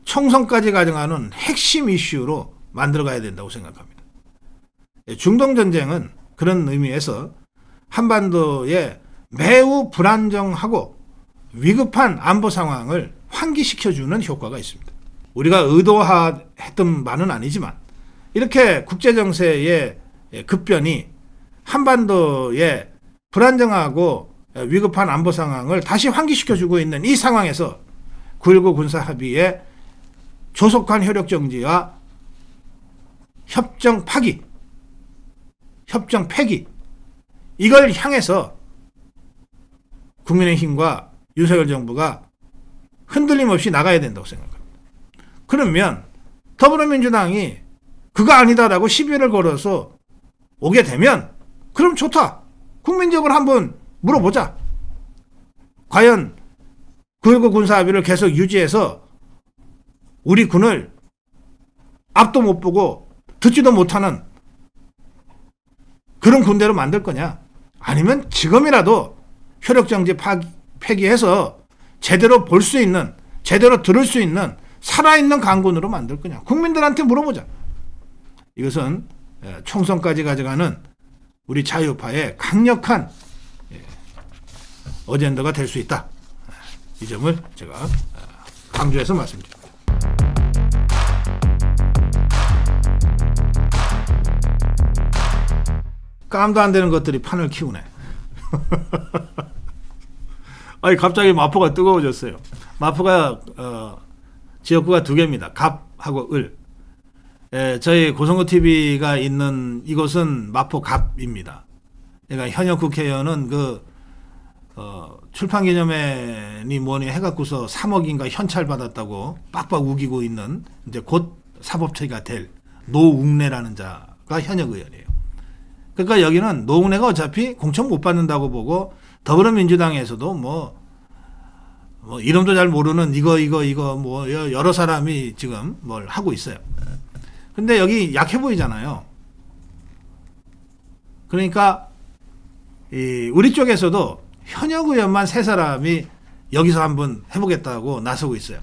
총선까지 가정하는 핵심 이슈로 만들어가야 된다고 생각합니다. 예, 중동전쟁은 그런 의미에서 한반도에 매우 불안정하고 위급한 안보 상황을 환기시켜주는 효과가 있습니다. 우리가 의도했던 바는 아니지만 이렇게 국제정세의 급변이 한반도의 불안정하고 위급한 안보 상황을 다시 환기시켜주고 있는 이 상황에서 9.19 군사합의의 조속한 효력정지와 협정 파기, 협정 폐기 이걸 향해서 국민의힘과 윤석열 정부가 흔들림 없이 나가야 된다고 생각합니다. 그러면 더불어민주당이 그거 아니다라고 시비를 걸어서 오게 되면 그럼 좋다. 국민적으로 한번 물어보자. 과연 9.19 군사합의를 계속 유지해서 우리 군을 앞도 못 보고 듣지도 못하는 그런 군대로 만들 거냐? 아니면 지금이라도 효력정지 파기, 폐기해서 제대로 볼 수 있는 제대로 들을 수 있는 살아있는 강군으로 만들 거냐 국민들한테 물어보자 이것은 예, 총선까지 가져가는 우리 자유파의 강력한 예, 어젠더가 될 수 있다 이 점을 제가 아, 강조해서 말씀드립니다 깜도 안 되는 것들이 판을 키우네 아니 갑자기 마포가 뜨거워졌어요. 마포가 어, 지역구가 두 개입니다. 갑하고 을. 예, 저희 고성구 TV가 있는 이곳은 마포 갑입니다. 그러니까 현역 국회의원은 그 어, 출판 기념회니 뭐니 해갖고서 3억인가 현찰 받았다고 빡빡 우기고 있는 이제 곧사법처가될 노웅래라는 자가 현역 의원이에요. 그러니까 여기는 노웅래가 어차피 공천 못 받는다고 보고 더불어민주당에서도 뭐, 뭐 이름도 잘 모르는 이거 이거 이거 뭐 여러 사람이 지금 뭘 하고 있어요. 근데 여기 약해 보이잖아요. 그러니까 우리 쪽에서도 현역 의원만 세 사람이 여기서 한번 해보겠다고 나서고 있어요.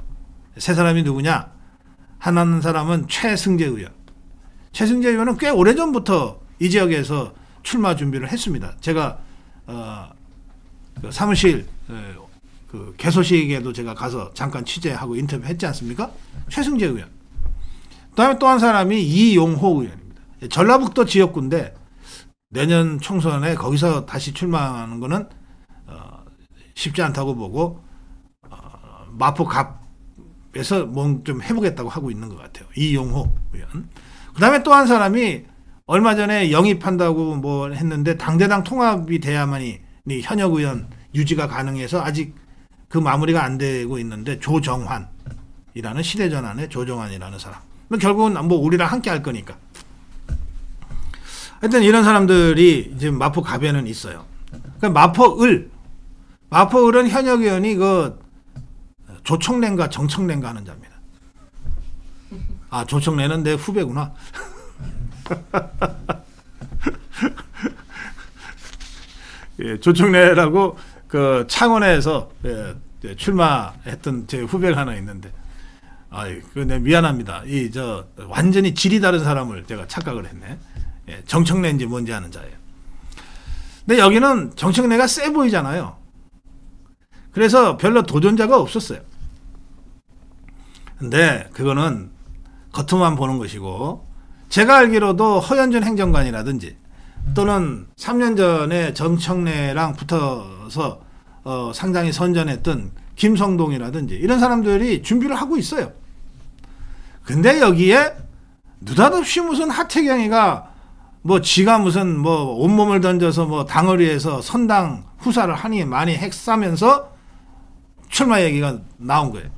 세 사람이 누구냐? 하나는 사람은 최승재 의원. 최승재 의원은 꽤 오래전부터 이 지역에서 출마 준비를 했습니다. 제가 어, 그 사무실 예, 그 개소식에도 제가 가서 잠깐 취재하고 인터뷰했지 않습니까? 최승재 의원. 그다음에 또 한 사람이 이용호 의원입니다. 예, 전라북도 지역구인데 내년 총선에 거기서 다시 출마하는 거는 어, 쉽지 않다고 보고 어, 마포갑에서 뭔좀 해보겠다고 하고 있는 것 같아요. 이용호 의원. 그다음에 또 한 사람이 얼마 전에 영입한다고 뭐 했는데 당대당 통합이 돼야만이 현역 의원 유지가 가능해서 아직 그 마무리가 안 되고 있는데 조정환이라는 시대전환의 조정환이라는 사람. 결국은 뭐 우리랑 함께 할 거니까. 하여튼 이런 사람들이 지금 마포 갑에는 있어요. 그러니까 마포을 마포을은 현역 의원이 그 조청래인가 정청래인가 하는 자입니다. 아 조청래는 내 후배구나. 예, 조충래라고 그 창원에서 예, 출마했던 제 후배가 하나 있는데 아이 근데 미안합니다. 이 저 완전히 질이 다른 사람을 제가 착각을 했네. 예, 정청래인지 뭔지 아는 자예요. 근데 여기는 정청래가 세 보이잖아요. 그래서 별로 도전자가 없었어요. 근데 그거는 겉으로만 보는 것이고 제가 알기로도 허현준 행정관이라든지 또는 3년 전에 정청래랑 붙어서 어, 상당히 선전했던 김성동이라든지 이런 사람들이 준비를 하고 있어요. 근데 여기에 느닷없이 무슨 하태경이가 뭐 지가 무슨 뭐 온몸을 던져서 뭐 당어리에서 선당 후사를 하니 많이 핵싸면서 출마 얘기가 나온 거예요.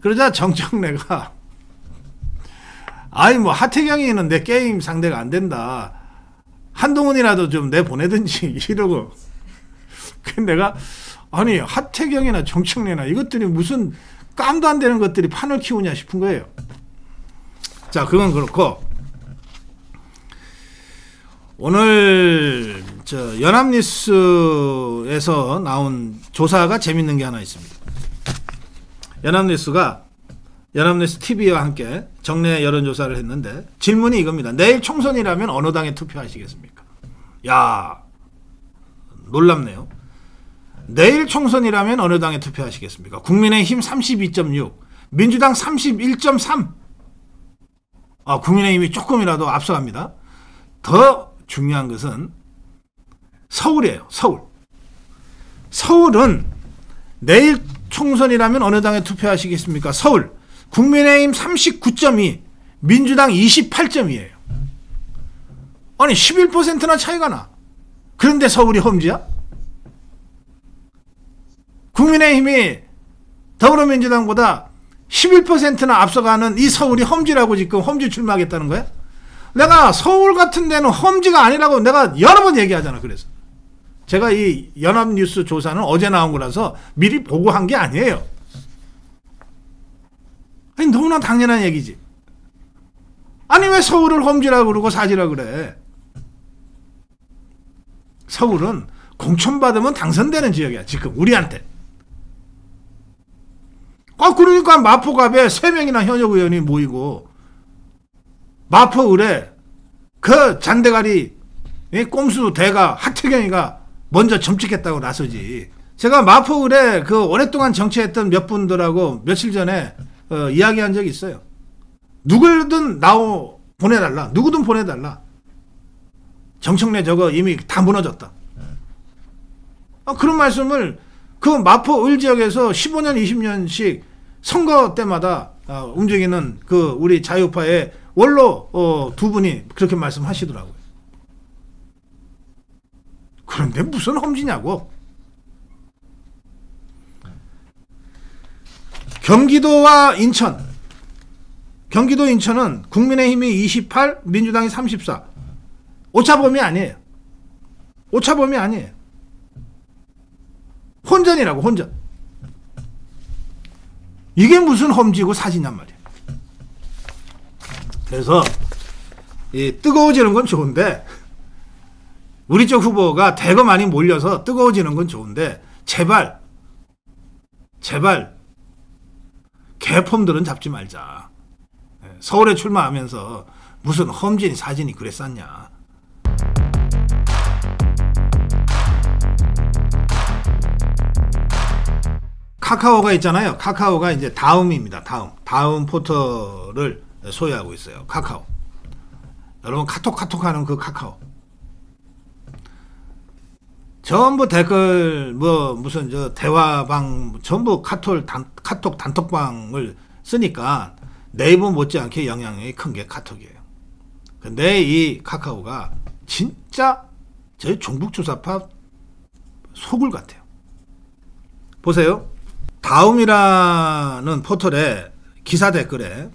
그러자 정청래가 아이 뭐 하태경이는 내 게임 상대가 안 된다. 한동훈이라도 좀 내보내든지 이러고. 근데 내가 아니 하태경이나 정청래나 이것들이 무슨 깜도 안 되는 것들이 판을 키우냐 싶은 거예요. 자 그건 그렇고 오늘 저 연합뉴스에서 나온 조사가 재밌는 게 하나 있습니다. 연합뉴스가 연합뉴스 TV와 함께 정례 여론조사를 했는데 질문이 이겁니다. 내일 총선이라면 어느 당에 투표하시겠습니까? 야 놀랍네요. 내일 총선이라면 어느 당에 투표하시겠습니까? 국민의힘 32.6, 민주당 31.3. 아 국민의힘이 조금이라도 앞서갑니다. 더 중요한 것은 서울이에요. 서울. 서울은 내일 총선이라면 어느 당에 투표하시겠습니까? 서울. 국민의힘 39.2, 민주당 28.2예요. 아니 11%나 차이가 나. 그런데 서울이 험지야? 국민의힘이 더불어민주당보다 11%나 앞서가는 이 서울이 험지라고 지금 험지 출마하겠다는 거야? 내가 서울 같은 데는 험지가 아니라고 내가 여러 번 얘기하잖아. 그래서 제가 이 연합뉴스 조사는 어제 나온 거라서 미리 보고한 게 아니에요. 아니 너무나 당연한 얘기지. 아니 왜 서울을 험지라 그러고 사지라 그래? 서울은 공천받으면 당선되는 지역이야 지금 우리한테. 아 그러니까 마포갑에 3명이나 현역 의원이 모이고 마포을에 그 잔대가리 꼼수 대가 하태경이가 먼저 점찍겠다고 나서지. 제가 마포을에 그 오랫동안 정치했던 몇 분들하고 며칠 전에 어, 이야기한 적이 있어요. 누구든 나오 보내달라. 누구든 보내달라. 정청래 저거 이미 다 무너졌다. 아, 그런 말씀을 그 마포 을 지역에서 15년 20년씩 선거 때마다 어, 움직이는 그 우리 자유파의 원로 어, 두 분이 그렇게 말씀하시더라고요. 그런데 무슨 험지냐고. 경기도와 인천. 경기도 인천은 국민의힘이 28, 민주당이 34. 오차범위 아니에요. 오차범위 아니에요. 혼전이라고 혼전. 이게 무슨 험지고 사진냔 말이야. 그래서 이 뜨거워지는 건 좋은데 우리 쪽 후보가 대거 많이 몰려서 뜨거워지는 건 좋은데 제발 제발 개폼들은 잡지 말자. 예, 서울에 출마하면서 무슨 험진이 사진이 그랬었냐. 카카오가 있잖아요. 카카오가 이제 다음입니다. 다음. 다음 포털을 소유하고 있어요. 카카오. 여러분 카톡 카톡 하는 그 카카오. 전부 댓글 뭐 무슨 저 대화방 전부 카톡 단, 카톡 단톡방을 쓰니까 네이버 못지않게 영향이 큰 게 카톡이에요. 근데 이 카카오가 진짜 저희 종북조사파 속을 같아요. 보세요. 다음이라는 포털에 기사 댓글에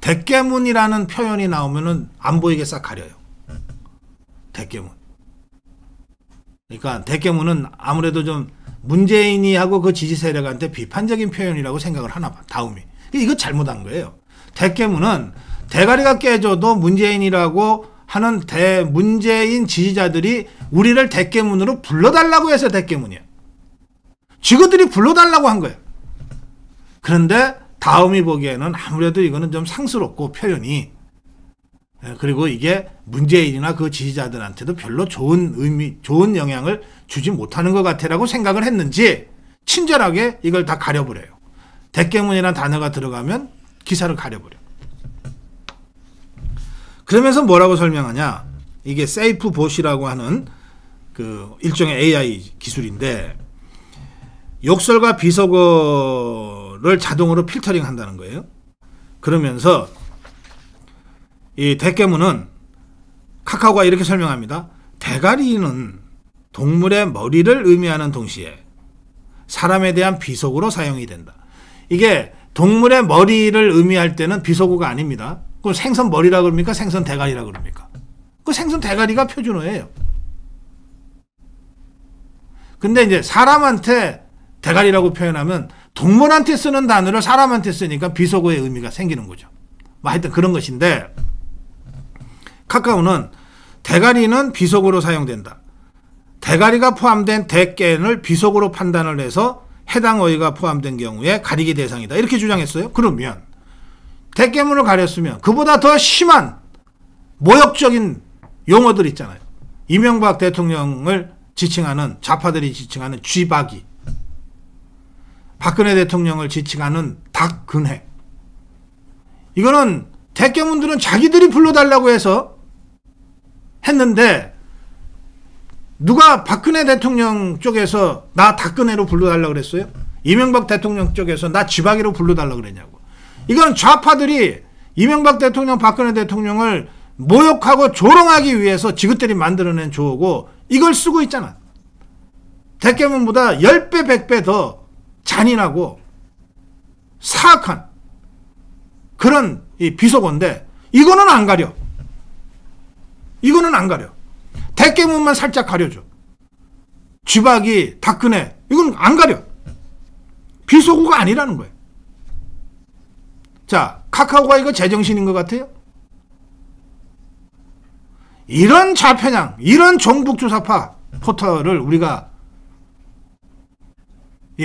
대깨문이라는 표현이 나오면은 안 보이게 싹 가려요. 대깨문. 그러니까 대깨문은 아무래도 좀 문재인이 하고 그 지지 세력한테 비판적인 표현이라고 생각을 하나 봐. 다음이. 이거 잘못한 거예요. 대깨문은 대가리가 깨져도 문재인이라고 하는 대 문재인 지지자들이 우리를 대깨문으로 불러달라고 해서 대깨문이야. 지그들이 불러달라고 한 거야. 그런데 다음이 보기에는 아무래도 이거는 좀 상스럽고 표현이 예, 그리고 이게 문재인이나 그 지지자들한테도 별로 좋은 의미, 좋은 영향을 주지 못하는 것 같아라고 생각을 했는지 친절하게 이걸 다 가려버려요. 대깨문이라는 단어가 들어가면 기사를 가려버려. 그러면서 뭐라고 설명하냐? 이게 세이프 보시라고 하는 그 일종의 AI 기술인데 욕설과 비속어를 자동으로 필터링 한다는 거예요. 그러면서 이 대깨무는 카카오가 이렇게 설명합니다. 대가리는 동물의 머리를 의미하는 동시에 사람에 대한 비속으로 사용이 된다. 이게 동물의 머리를 의미할 때는 비속어가 아닙니다. 그럼 생선 머리라 그럽니까? 생선 대가리라 그럽니까? 그 생선 대가리가 표준어예요. 근데 이제 사람한테 대가리라고 표현하면 동물한테 쓰는 단어를 사람한테 쓰니까 비속어의 의미가 생기는 거죠. 뭐 하여튼 그런 것인데 카카오는 대가리는 비속으로 사용된다. 대가리가 포함된 대견을 비속으로 판단을 해서 해당 어휘가 포함된 경우에 가리기 대상이다. 이렇게 주장했어요. 그러면 대깨문을 가렸으면 그보다 더 심한 모욕적인 용어들 있잖아요. 이명박 대통령을 지칭하는 좌파들이 지칭하는 쥐박이 박근혜 대통령을 지칭하는 닭근혜 이거는 대깨문들은 자기들이 불러달라고 해서 했는데 누가 박근혜 대통령 쪽에서 나 닭근혜로 불러달라 그랬어요? 이명박 대통령 쪽에서 나 지박이로 불러달라 그랬냐고. 이건 좌파들이 이명박 대통령, 박근혜 대통령을 모욕하고 조롱하기 위해서 지그들이 만들어낸 조어고 이걸 쓰고 있잖아. 대깨문보다 10배, 100배 더 잔인하고 사악한 그런 비속어인데 이거는 안 가려. 이거는 안 가려. 대깨문만 살짝 가려줘. 쥐박이, 닭근에 이건 안 가려. 비속어가 아니라는 거예요. 자, 카카오가 이거 제정신인 것 같아요? 이런 좌편향, 이런 종북주사파 포털을 우리가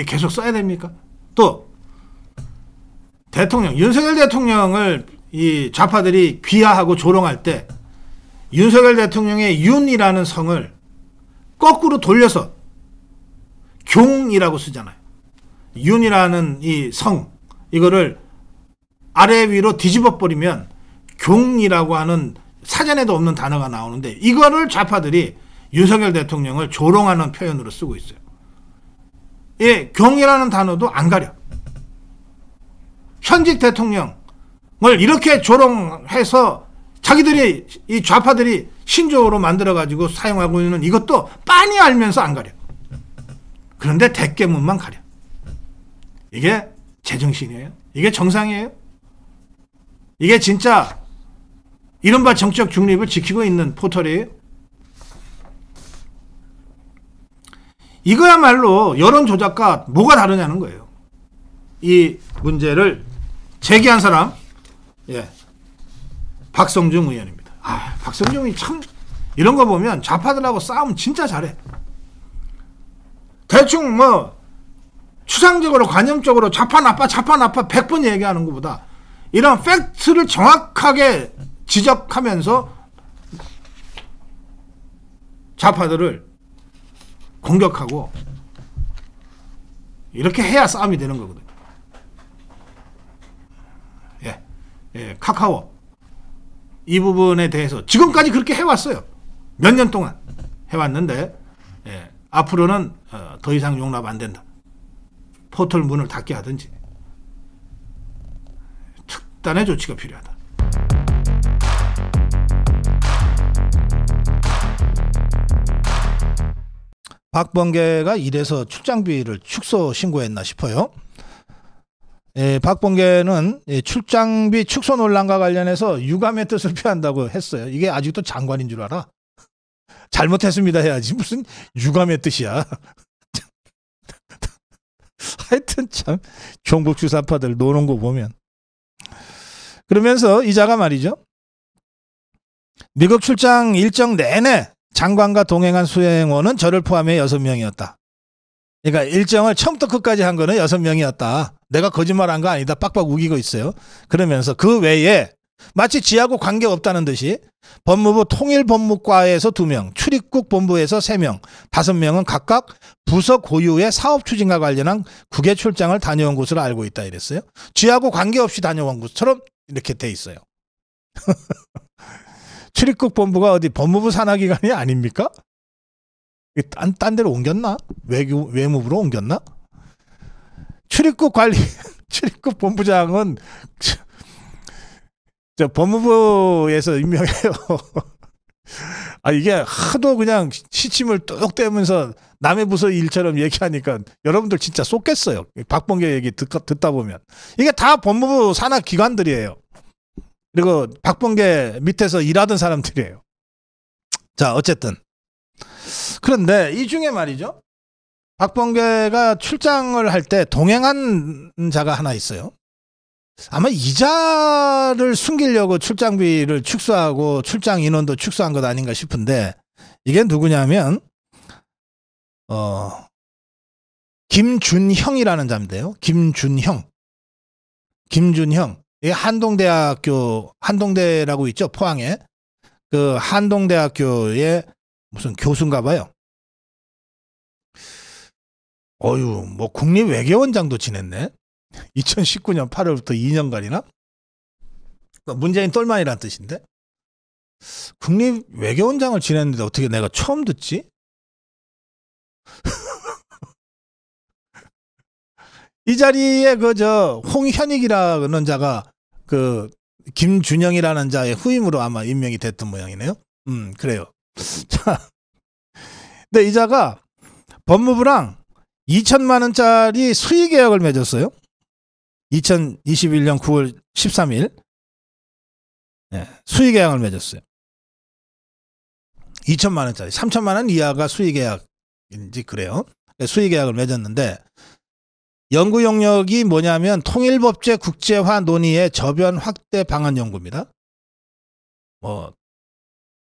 계속 써야 됩니까? 또 대통령, 윤석열 대통령을 이 좌파들이 귀하하고 조롱할 때 윤석열 대통령의 윤이라는 성을 거꾸로 돌려서 경이라고 쓰잖아요. 윤이라는 이 성, 이거를 아래 위로 뒤집어 버리면 경이라고 하는 사전에도 없는 단어가 나오는데 이거를 좌파들이 윤석열 대통령을 조롱하는 표현으로 쓰고 있어요. 예, 경이라는 단어도 안 가려. 현직 대통령을 이렇게 조롱해서 자기들이 이 좌파들이 신조어로 만들어가지고 사용하고 있는 이것도 빤히 알면서 안 가려. 그런데 대깨문만 가려. 이게 제정신이에요? 이게 정상이에요? 이게 진짜 이른바 정적 중립을 지키고 있는 포털이에요? 이거야말로 여론조작과 뭐가 다르냐는 거예요. 이 문제를 제기한 사람, 예, 박성중 의원입니다. 아, 박성중이 참 이런 거 보면 좌파들하고 싸움 진짜 잘해. 대충 뭐 추상적으로 관념적으로 좌파 나빠 좌파 나빠 100번 얘기하는 것보다 이런 팩트를 정확하게 지적하면서 좌파들을 공격하고 이렇게 해야 싸움이 되는 거거든요. 예. 예, 카카오 이 부분에 대해서 지금까지 그렇게 해왔어요. 몇 년 동안 해왔는데 예, 앞으로는 어, 더 이상 용납 안 된다. 포털 문을 닫게 하든지 특단의 조치가 필요하다. 박범계가 이래서 출장비를 축소 신고했나 싶어요. 예, 박봉계는 예, 출장비 축소 논란과 관련해서 유감의 뜻을 표한다고 했어요. 이게 아직도 장관인 줄 알아? 잘못했습니다 해야지. 무슨 유감의 뜻이야. 하여튼 참 종북 주사파들 노는 거 보면. 그러면서 이자가 말이죠. 미국 출장 일정 내내 장관과 동행한 수행원은 저를 포함해 여섯 명이었다 그러니까 일정을 처음부터 끝까지 한 거는 여섯 명이었다. 내가 거짓말한 거 아니다. 빡빡 우기고 있어요. 그러면서 그 외에 마치 지하고 관계 없다는 듯이 법무부 통일법무과에서 두명 출입국 본부에서 세명 다섯 명은 각각 부서 고유의 사업 추진과 관련한 국외 출장을 다녀온 것으로 알고 있다 이랬어요. 지하고 관계없이 다녀온 것처럼 이렇게 돼 있어요. 출입국 본부가 어디 법무부 산하기관이 아닙니까? 딴, 딴 데로 옮겼나? 외교, 외무부로 옮겼나? 출입국 관리, 출입국 본부장은 저 법무부에서 임명해요. 아, 이게 하도 그냥 시침을 뚝 떼면서 남의 부서 일처럼 얘기하니까 여러분들 진짜 쏟겠어요. 박봉계 얘기 듣, 듣다 보면. 이게 다 법무부 산하 기관들이에요. 그리고 박봉계 밑에서 일하던 사람들이에요. 자, 어쨌든. 그런데 이 중에 말이죠. 박범계가 출장을 할 때 동행한 자가 하나 있어요. 아마 이자를 숨기려고 출장비를 축소하고 출장 인원도 축소한 것 아닌가 싶은데 이게 누구냐면 어 김준형이라는 자인데요. 김준형. 김준형. 이 한동대학교 한동대라고 있죠. 포항에. 그 한동대학교의 무슨 교수인가 봐요. 어유, 뭐 국립 외교원장도 지냈네. 2019년 8월부터 2년간이나. 그니까 문재인 똘마이란 뜻인데. 국립 외교원장을 지냈는데 어떻게 내가 처음 듣지? 이 자리에 그 저 홍현익이라는 자가 그 김준영이라는 자의 후임으로 아마 임명이 됐던 모양이네요. 음, 그래요. 자, 근데 이자가 법무부랑 2천만 원짜리 수의 계약을 맺었어요. 2021년 9월 13일 네, 수의 계약을 맺었어요. 2천만 원짜리, 3천만 원 이하가 수의 계약인지 그래요. 예, 수의 계약을 맺었는데 연구 용역이 뭐냐면 통일법제 국제화 논의의 저변 확대 방안 연구입니다. 뭐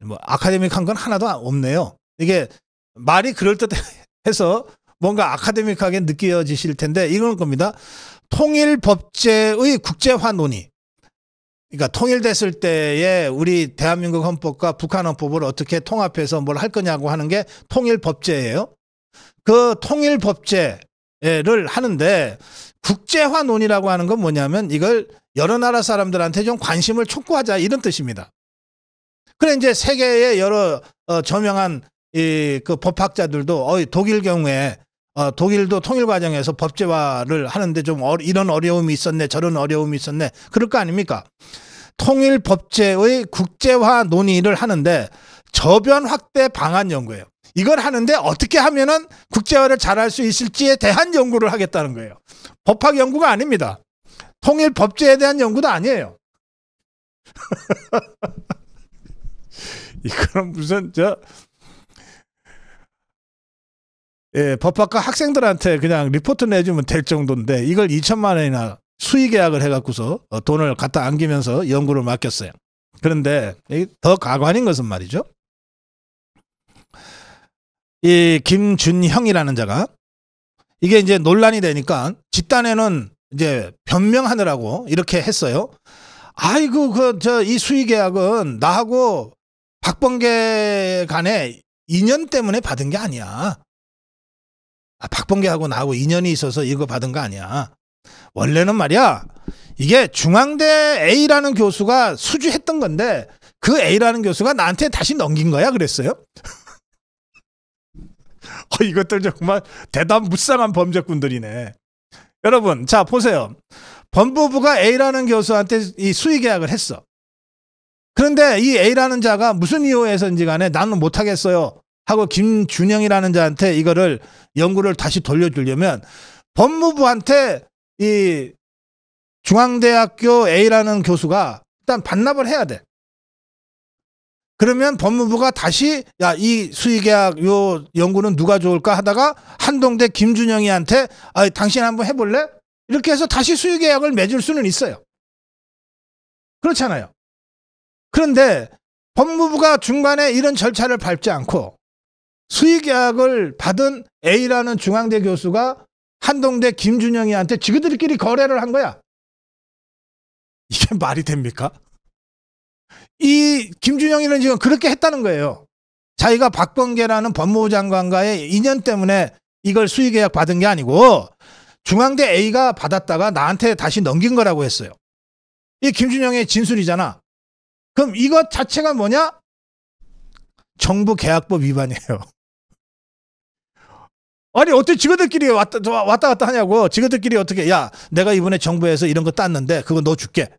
뭐 아카데믹한 건 하나도 없네요. 이게 말이 그럴듯해서 뭔가 아카데믹하게 느껴지실 텐데 이건 겁니다. 통일 법제의 국제화 논의. 그러니까 통일됐을 때에 우리 대한민국 헌법과 북한 헌법을 어떻게 통합해서 뭘 할 거냐고 하는 게 통일 법제예요. 그 통일 법제를 하는데 국제화 논의라고 하는 건 뭐냐면 이걸 여러 나라 사람들한테 좀 관심을 촉구하자 이런 뜻입니다. 그래 이제 세계의 여러 어, 저명한 이그 법학자들도 어, 독일 경우에 어, 독일도 통일 과정에서 법제화를 하는데 좀 어, 이런 어려움이 있었네 저런 어려움이 있었네 그럴 거 아닙니까? 통일 법제의 국제화 논의를 하는데 저변 확대 방안 연구예요. 이걸 하는데 어떻게 하면은 국제화를 잘할 수 있을지에 대한 연구를 하겠다는 거예요. 법학 연구가 아닙니다. 통일 법제에 대한 연구도 아니에요. 이건 무슨 저 예, 법학과 학생들한테 그냥 리포트 내주면 될 정도인데 이걸 2천만 원이나 수의 계약을 해갖고서 어, 돈을 갖다 안기면서 연구를 맡겼어요. 그런데 더 가관인 것은 말이죠. 이 김준형이라는 자가 이게 이제 논란이 되니까 집단에는 이제 변명하느라고 이렇게 했어요. 아이고 그 저 이 수의 계약은 나하고 박범계 간에 인연 때문에 받은 게 아니야. 아, 박범계하고 나하고 인연이 있어서 이거 받은 거 아니야. 원래는 말이야. 이게 중앙대 A라는 교수가 수주했던 건데 그 A라는 교수가 나한테 다시 넘긴 거야 그랬어요. 어, 이것들 정말 대단 무쌍한 범죄꾼들이네. 여러분, 자, 보세요. 법무부가 A라는 교수한테 이 수의계약을 했어. 그런데 이 A라는 자가 무슨 이유에서인지 간에 나는 못하겠어요. 하고 김준영이라는 자한테 이거를 연구를 다시 돌려주려면 법무부한테 이 중앙대학교 A라는 교수가 일단 반납을 해야 돼. 그러면 법무부가 다시 야 이 수의계약 요 연구는 누가 좋을까 하다가 한동대 김준영이한테 아 당신 한번 해볼래? 이렇게 해서 다시 수의계약을 맺을 수는 있어요. 그렇잖아요. 그런데 법무부가 중간에 이런 절차를 밟지 않고 수의계약을 받은 A라는 중앙대 교수가 한동대 김준영이한테 지그들끼리 거래를 한 거야. 이게 말이 됩니까? 이 김준영이는 지금 그렇게 했다는 거예요. 자기가 박범계라는 법무부 장관과의 인연 때문에 이걸 수의계약 받은 게 아니고 중앙대 A가 받았다가 나한테 다시 넘긴 거라고 했어요. 이 김준영의 진술이잖아. 그럼 이것 자체가 뭐냐? 정부 계약법 위반이에요. 아니 어떻게 지그들끼리 왔다, 왔다 갔다 하냐고 지그들끼리 어떻게 야 내가 이번에 정부에서 이런 거 땄는데 그거 너 줄게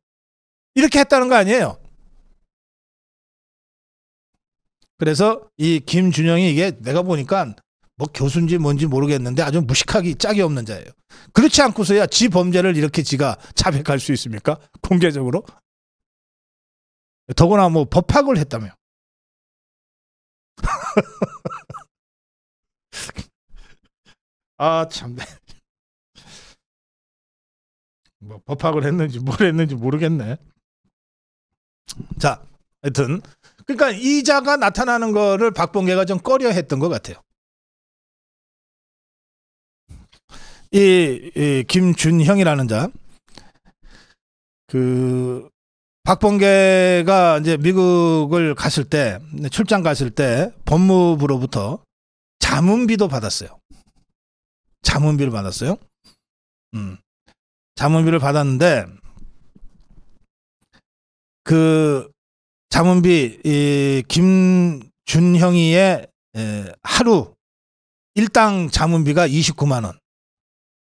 이렇게 했다는 거 아니에요 그래서 이 김준영이 이게 내가 보니까 뭐 교수인지 뭔지 모르겠는데 아주 무식하기 짝이 없는 자예요 그렇지 않고서야 지 범죄를 이렇게 지가 자백할 수 있습니까 공개적으로 더구나 뭐 법학을 했다며. 아 참네. 뭐 법학을 했는지 뭘 했는지 모르겠네. 자, 하여튼 그러니까 이자가 나타나는 거를 박봉계가 좀 꺼려했던 것 같아요. 이, 이 김준형이라는 자, 그 박봉계가 이제 미국을 갔을 때 출장 갔을 때 법무부로부터 자문비도 받았어요. 자문비를 받았어요. 음. 자문비를 받았는데 그 자문비 이 김준형이의 하루 일당 자문비가 29만 원.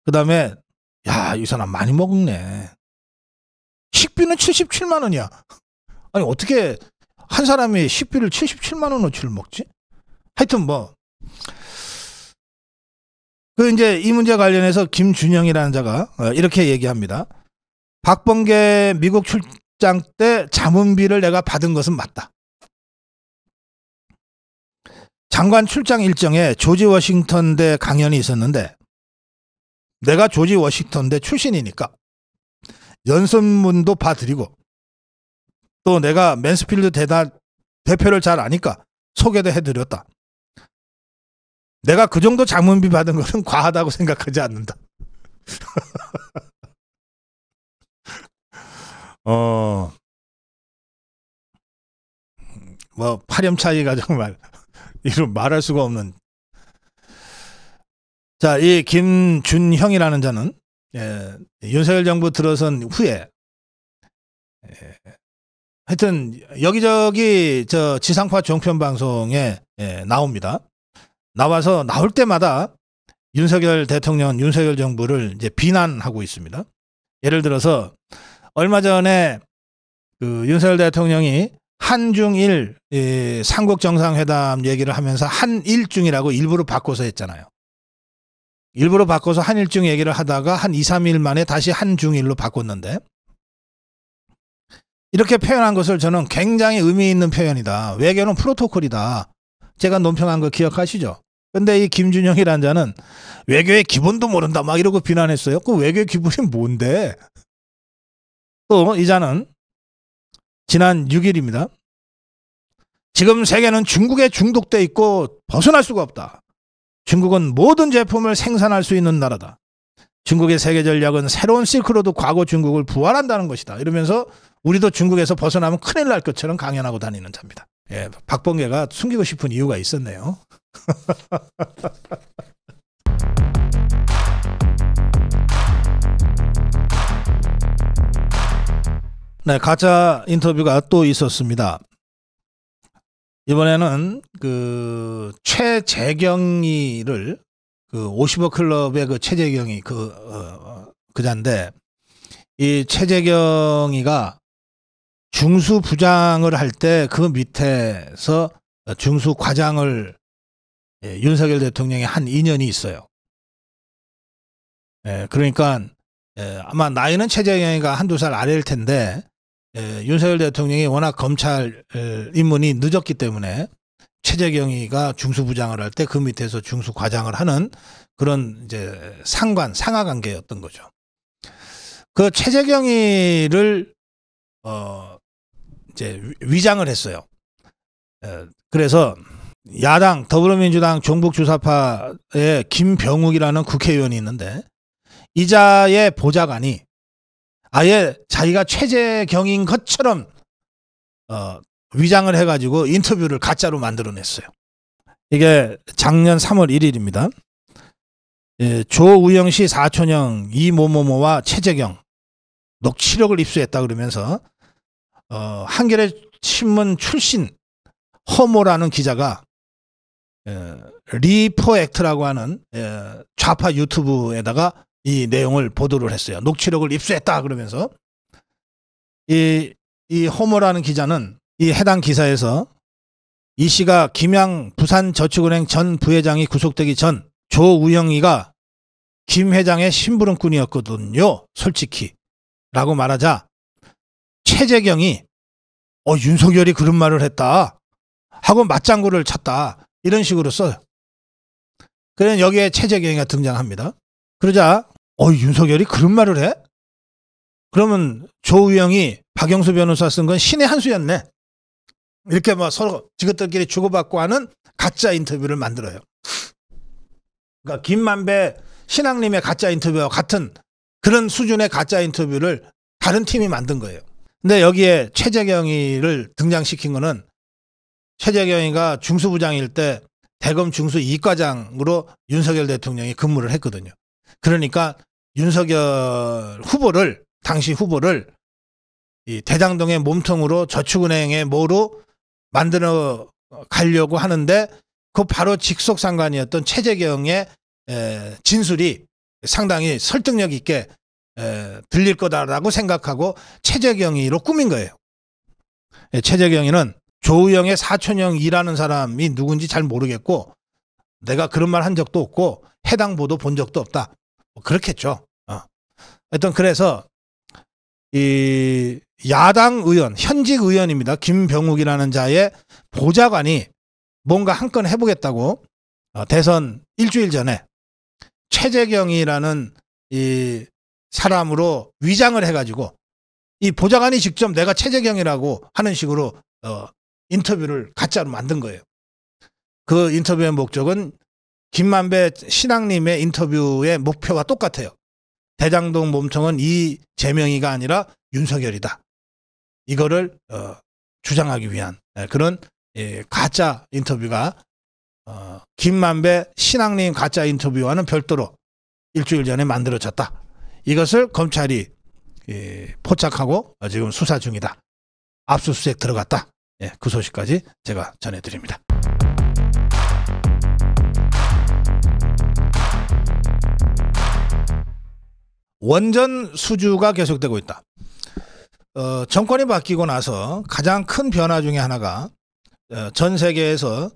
그다음에 야, 이 사람 많이 먹네 식비는 77만 원이야. 아니 어떻게 한 사람이 식비를 77만 원어치를 먹지? 하여튼 뭐. 그 이제 이 문제 관련해서 김준영이라는 자가 어, 이렇게 얘기합니다. 박범계 미국 출장 때 자문비를 내가 받은 것은 맞다. 장관 출장 일정에 조지 워싱턴 대 강연이 있었는데 내가 조지 워싱턴 대 출신이니까 연선문도 봐드리고 또 내가 맨스필드 대단 대표를 잘 아니까 소개도 해드렸다. 내가 그 정도 장문비 받은 것은 과하다고 생각하지 않는다. 어, 뭐, 파렴차이가 정말, 이런 말할 수가 없는. 자, 이 김준형이라는 자는 예, 윤석열 정부 들어선 후에 예, 하여튼 여기저기 저 지상파 종편 방송에 예, 나옵니다. 나와서 나올 때마다 윤석열 대통령, 윤석열 정부를 이제 비난하고 있습니다. 예를 들어서 얼마 전에 그 윤석열 대통령이 한중일 예, 삼국 정상회담 얘기를 하면서 한일중이라고 일부러 바꿔서 했잖아요. 일부러 바꿔서 한일중 얘기를 하다가 한 2, 3일 만에 다시 한중일로 바꿨는데 이렇게 표현한 것을 저는 굉장히 의미 있는 표현이다. 외교는 프로토콜이다. 제가 논평한 거 기억하시죠? 근데 이 김준영이라는 자는 외교의 기본도 모른다 막 이러고 비난했어요. 그 외교의 기본이 뭔데? 또 이 자는 지난 6일입니다. 지금 세계는 중국에 중독돼 있고 벗어날 수가 없다. 중국은 모든 제품을 생산할 수 있는 나라다. 중국의 세계 전략은 새로운 실크로드 과거 중국을 부활한다는 것이다. 이러면서 우리도 중국에서 벗어나면 큰일 날 것처럼 강연하고 다니는 자입니다. 예, 박봉계가 숨기고 싶은 이유가 있었네요. 네, 가짜 인터뷰가 또 있었습니다. 이번에는 그 최재경이를 그 50억 클럽의 그 최재경이 그 어, 어 그자인데 이 최재경이가 중수 부장을 할 때 그 밑에서 중수 과장을 예, 윤석열 대통령이 한2년이 있어요. 예, 그러니까 예, 아마 나이는 최재경이가 한두 살 아래일 텐데 에, 예, 윤석열 대통령이 워낙 검찰 에, 입문이 늦었기 때문에 최재경이가 중수부장을 할 때 그 밑에서 중수과장을 하는 그런 이제 상관 상하 관계였던 거죠. 그 최재경이를 어 이제 위장을 했어요. 에, 예, 그래서 야당 더불어민주당 종북주사파의 김병욱이라는 국회의원이 있는데 이자의 보좌관이 아예 자기가 최재경인 것처럼 어, 위장을 해가지고 인터뷰를 가짜로 만들어냈어요. 이게 작년 3월 1일입니다. 예, 조우영 씨 사촌형 이모모모와 최재경 녹취록을 입수했다 그러면서 어, 한겨레 신문 출신 허모라는 기자가 예, 리포액트라고 하는 예, 좌파 유튜브에다가 이 내용을 보도를 했어요. 녹취록을 입수했다 그러면서 이, 이 호모라는 기자는 이 해당 기사에서 이 씨가 김양 부산저축은행 전 부회장이 구속되기 전 조우영이가 김 회장의 심부름꾼이었거든요. 솔직히 라고 말하자 최재경이 어 윤석열이 그런 말을 했다 하고 맞장구를 쳤다 이런 식으로 써요. 그는 여기에 최재경이가 등장합니다. 그러자 어, 윤석열이 그런 말을 해? 그러면 조우영이 박영수 변호사 쓴 건 신의 한 수였네. 이렇게 뭐 서로 지긋들끼리 주고받고 하는 가짜 인터뷰를 만들어요. 그러니까 김만배 신앙님의 가짜 인터뷰와 같은 그런 수준의 가짜 인터뷰를 다른 팀이 만든 거예요. 근데 여기에 최재경이를 등장시킨 거는 최재경이가 중수부장일 때 대검 중수 2과장으로 윤석열 대통령이 근무를 했거든요. 그러니까 윤석열 후보를 당시 후보를 이 대장동의 몸통으로 저축은행의 뭐로 만들어 가려고 하는데 그 바로 직속 상관이었던 최재경의 진술이 상당히 설득력 있게 들릴 거다라고 생각하고 최재경이로 꾸민 거예요. 최재경이는 조우영의 사촌형이라는 사람이 누군지 잘 모르겠고 내가 그런 말 한 적도 없고 해당 보도 본 적도 없다. 뭐 그렇겠죠. 어. 하여튼 그래서 이 야당 의원, 현직 의원입니다. 김병욱이라는 자의 보좌관이 뭔가 한 건 해보겠다고 어, 대선 일주일 전에 최재경이라는 이 사람으로 위장을 해가지고 이 보좌관이 직접 내가 최재경이라고 하는 식으로 어, 인터뷰를 가짜로 만든 거예요. 그 인터뷰의 목적은 김만배 신앙님의 인터뷰의 목표와 똑같아요. 대장동 몸통은 이 재명이가 아니라 윤석열이다. 이거를 어, 주장하기 위한 예, 그런 예, 가짜 인터뷰가 어, 김만배 신앙님 가짜 인터뷰와는 별도로 일주일 전에 만들어졌다. 이것을 검찰이 예, 포착하고 지금 수사 중이다. 압수수색 들어갔다. 예, 그 소식까지 제가 전해드립니다. 원전 수주가 계속되고 있다. 어, 정권이 바뀌고 나서 가장 큰 변화 중에 하나가 어, 전 세계에서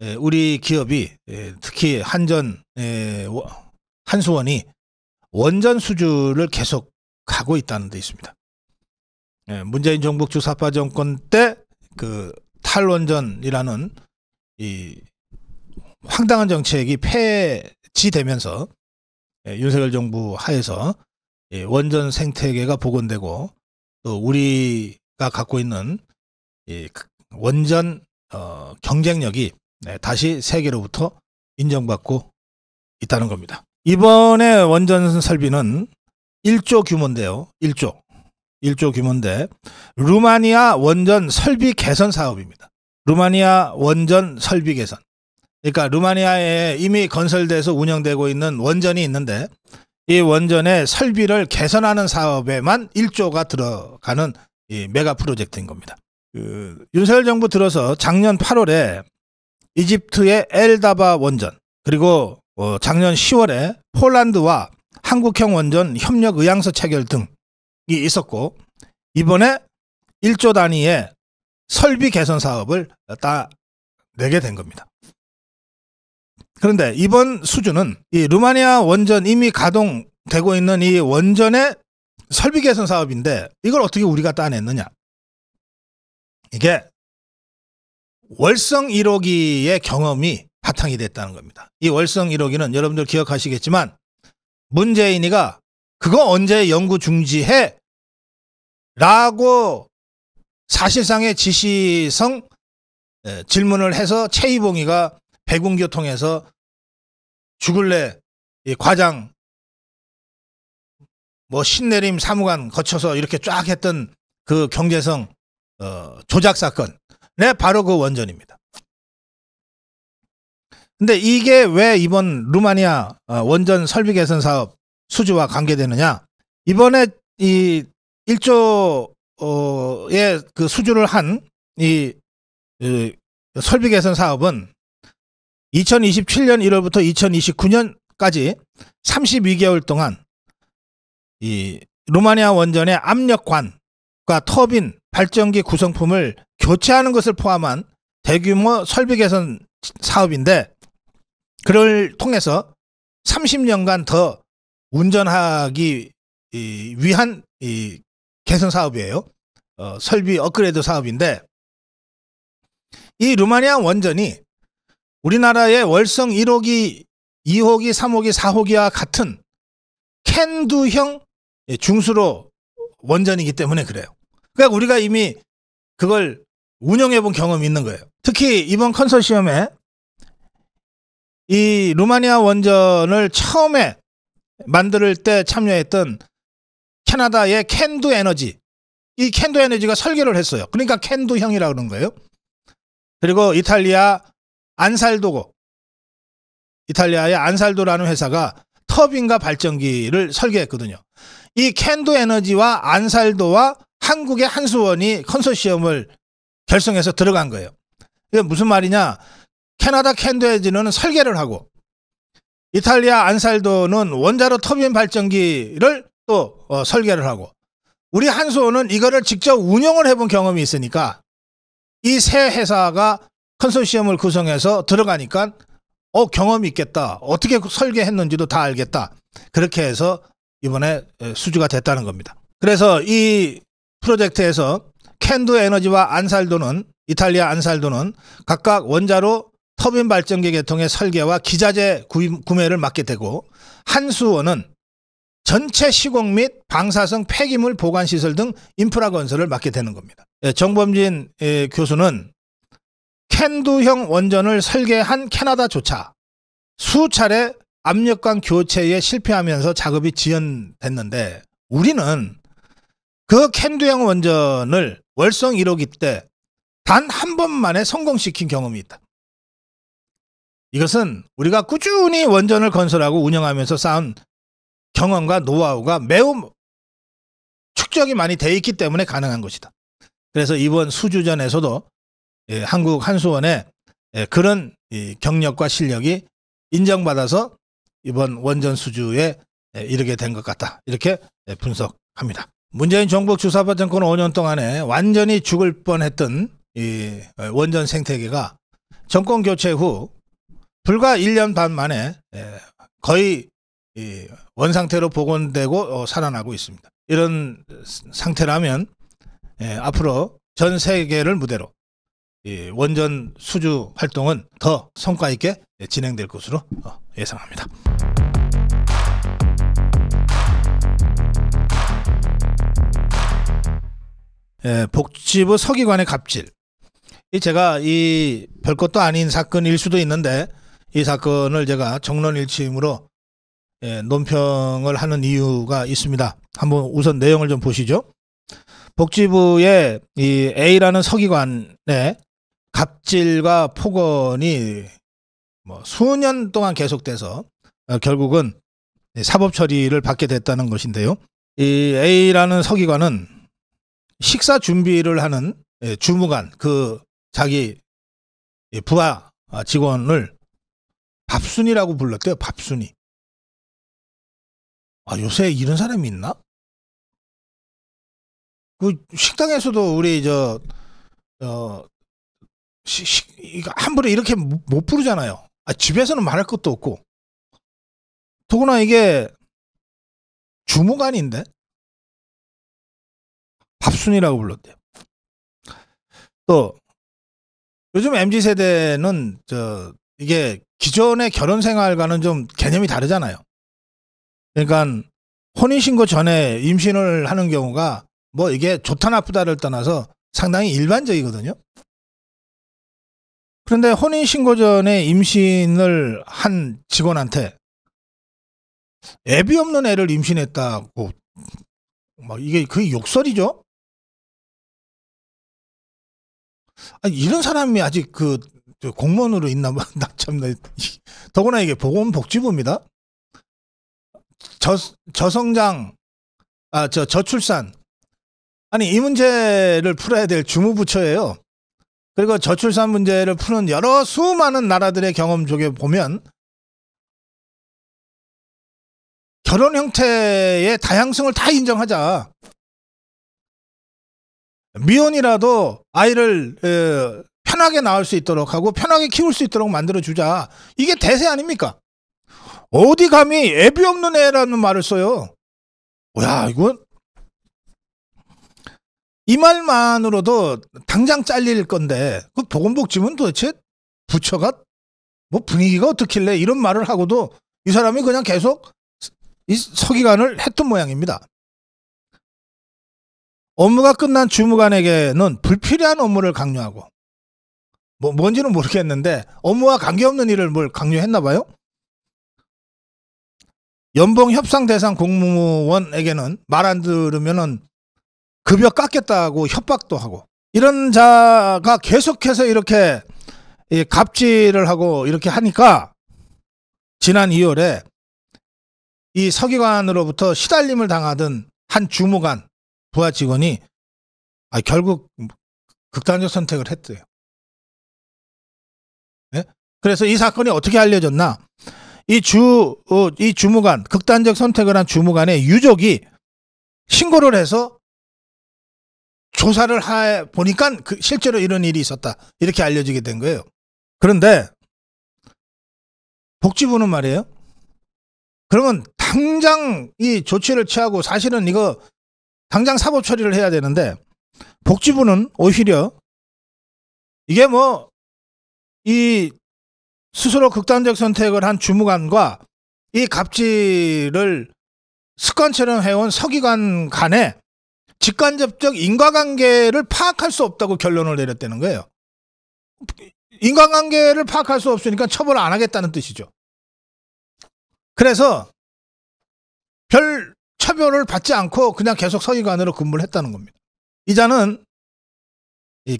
예, 우리 기업이 예, 특히 한전 예, 한수원이 원전 수주를 계속 가고 있다는 데 있습니다. 문재인 정부주 사파 정권 때그 탈원전이라는 이 황당한 정책이 폐지되면서 예, 윤석열 정부 하에서 예, 원전 생태계가 복원되고 또 우리가 갖고 있는 예, 그 원전 어, 경쟁력이 네, 다시 세계로부터 인정받고 있다는 겁니다. 이번에 원전 설비는 1조 규모인데요. 1조. 1조 규모인데 루마니아 원전 설비 개선 사업입니다. 루마니아 원전 설비 개선. 그러니까 루마니아에 이미 건설돼서 운영되고 있는 원전이 있는데 이 원전의 설비를 개선하는 사업에만 1조가 들어가는 이 메가 프로젝트인 겁니다. 그 윤석열 정부 들어서 작년 8월에 이집트의 엘다바 원전 그리고 어 작년 10월에 폴란드와 한국형 원전 협력 의향서 체결 등이 있었고 이번에 1조 단위의 설비 개선 사업을 따내게 된 겁니다. 그런데 이번 수준은이 루마니아 원전 이미 가동되고 있는 이 원전의 설비 개선 사업인데 이걸 어떻게 우리가 따냈느냐. 이게 월성 1호기의 경험이 바탕이 됐다는 겁니다. 이 월성 1호기는 여러분들 기억하시겠지만 문재인이가 그거 언제 연구 중지해? 라고 사실상의 지시성 질문을 해서 최이봉이가 백운교통에서 죽을래 과장 뭐 신내림 사무관 거쳐서 이렇게 쫙 했던 그 경제성 어, 조작 사건 네 바로 그 원전입니다. 근데 이게 왜 이번 루마니아 어, 원전 설비 개선 사업 수주와 관계되느냐? 이번에 이 1조의 어, 그 수주를 한이 설비 개선 사업은 2027년 1월부터 2029년까지 32개월 동안 이 루마니아 원전의 압력관과 터빈, 발전기 구성품을 교체하는 것을 포함한 대규모 설비 개선 사업인데 그를 통해서 30년간 더 운전하기 위한 이 개선 사업이에요. 어, 설비 업그레이드 사업인데 이 루마니아 원전이 우리나라의 월성 1호기, 2호기, 3호기, 4호기와 같은 캔두형 예, 중수로 원전이기 때문에 그래요. 그러니까 우리가 이미 그걸 운영해 본 경험이 있는 거예요. 특히 이번 컨소시엄에 이 루마니아 원전을 처음에 만들 때 참여했던 캐나다의 캔두 에너지. 이 캔두 에너지가 설계를 했어요. 그러니까 캔두형이라 고 그런 거예요. 그리고 이탈리아 안살도고 이탈리아의 안살도라는 회사가 터빈과 발전기를 설계했거든요. 이 캔도 에너지와 안살도와 한국의 한수원이 컨소시엄을 결성해서 들어간 거예요. 이게 무슨 말이냐? 캐나다 캔도 에너지는 설계를 하고 이탈리아 안살도는 원자로 터빈 발전기를 또 어, 설계를 하고 우리 한수원은 이거를 직접 운영을 해본 경험이 있으니까 이 세 회사가 컨소시엄을 구성해서 들어가니까 어 경험이 있겠다. 어떻게 설계했는지도 다 알겠다. 그렇게 해서 이번에 수주가 됐다는 겁니다. 그래서 이 프로젝트에서 캔두 에너지와 안살도는 이탈리아 안살도는 각각 원자로 터빈 발전기 계통의 설계와 기자재 구매를 맡게 되고 한수원은 전체 시공 및 방사성 폐기물 보관 시설 등 인프라 건설을 맡게 되는 겁니다. 예, 정범진 예, 교수는 캔두형 원전을 설계한 캐나다조차 수차례 압력관 교체에 실패하면서 작업이 지연됐는데 우리는 그 캔두형 원전을 월성 1호기 때 단 한 번만에 성공시킨 경험이 있다. 이것은 우리가 꾸준히 원전을 건설하고 운영하면서 쌓은 경험과 노하우가 매우 축적이 많이 돼 있기 때문에 가능한 것이다. 그래서 이번 수주전에서도 예, 한국 한수원에 예, 그런 경력과 실력이 인정받아서 이번 원전 수주에 예, 이르게 된 것 같다. 이렇게 분석합니다. 문재인 정부 주사파 정권 5년 동안에 완전히 죽을 뻔했던 이 어, 원전 생태계가 정권 교체 후 불과 1년 반 만에 거의 원상태로 복원되고 어, 살아나고 있습니다. 이런 상태라면 앞으로 전 세계를 무대로 원전 수주 활동은 더 성과 있게 진행될 것으로 어, 예상합니다. 예, 복지부 서기관의 갑질. 이 제가 이 별것도 아닌 사건일 수도 있는데 이 사건을 제가 정론일치으로 예, 논평을 하는 이유가 있습니다. 한번 우선 내용을 좀 보시죠. 복지부의 이 A라는 서기관의 갑질과 폭언이 뭐 수년 동안 계속돼서 어, 결국은 사법 처리를 받게 됐다는 것인데요. 이 A라는 서기관은 식사 준비를 하는 예, 주무관 그 자기 예, 부하 아, 직원을 밥순이라고 불렀대요. 밥순이. 아 요새 이런 사람이 있나? 그 식당에서도 우리 저 어, 시, 시, 이거 함부로 이렇게 못 부르잖아요. 아, 집에서는 말할 것도 없고. 더구나 이게 주무관인데 밥순이라고 불렀대요. 또 요즘 m g 세대는 저 이게 기존의 결혼 생활과는 좀 개념이 다르잖아요. 그러니까 혼인신고 전에 임신을 하는 경우가 뭐 이게 좋다 나쁘다를 떠나서 상당히 일반적이거든요. 그런데 혼인 신고 전에 임신을 한 직원한테 애비 없는 애를 임신했다고 막 이게 그 욕설이죠. 아니, 이런 사람이 아직 그 공무원으로 있나 봐. 나참나 더구나 이게 보건복지부입니다. 저 저성장 아 저 저출산 아니 이 문제를 풀어야 될 주무부처예요. 그리고 저출산 문제를 푸는 여러 수많은 나라들의 경험 속에 보면 결혼 형태의 다양성을 다 인정하자. 미혼이라도 아이를 에, 편하게 낳을 수 있도록 하고 편하게 키울 수 있도록 만들어 주자. 이게 대세 아닙니까? 어디 감히 애비 없는 애라는 말을 써요. 야, 이건 이 말만으로도 당장 잘릴 건데 그 보건복지부는 도대체 부처가 뭐 분위기가 어떻길래 이런 말을 하고도 이 사람이 그냥 계속 이 서기관을 했던 모양입니다. 업무가 끝난 주무관에게는 불필요한 업무를 강요하고 뭐 뭔지는 모르겠는데 업무와 관계없는 일을 뭘 강요했나 봐요. 연봉 협상 대상 공무원에게는 말 안 들으면은 급여 깎겠다고 협박도 하고 이런 자가 계속해서 이렇게 갑질을 하고 이렇게 하니까 지난 2월에 이 서기관으로부터 시달림을 당하던 한 주무관 부하 직원이 아, 결국 극단적 선택을 했대요. 네? 그래서 이 사건이 어떻게 알려졌나? 이 주, 어, 이 주무관, 극단적 선택을 한 주무관의 유족이 신고를 해서 조사를 해 보니까 그 실제로 이런 일이 있었다. 이렇게 알려지게 된 거예요. 그런데 복지부는 말이에요. 그러면 당장 이 조치를 취하고 사실은 이거 당장 사법 처리를 해야 되는데 복지부는 오히려 이게 뭐 이 스스로 극단적 선택을 한 주무관과 이 갑질을 습관처럼 해온 서기관 간에 직간접적 인과관계를 파악할 수 없다고 결론을 내렸다는 거예요. 인과관계를 파악할 수 없으니까 처벌 안 하겠다는 뜻이죠. 그래서 별 차별을 받지 않고 그냥 계속 서기관으로 근무를 했다는 겁니다. 이자는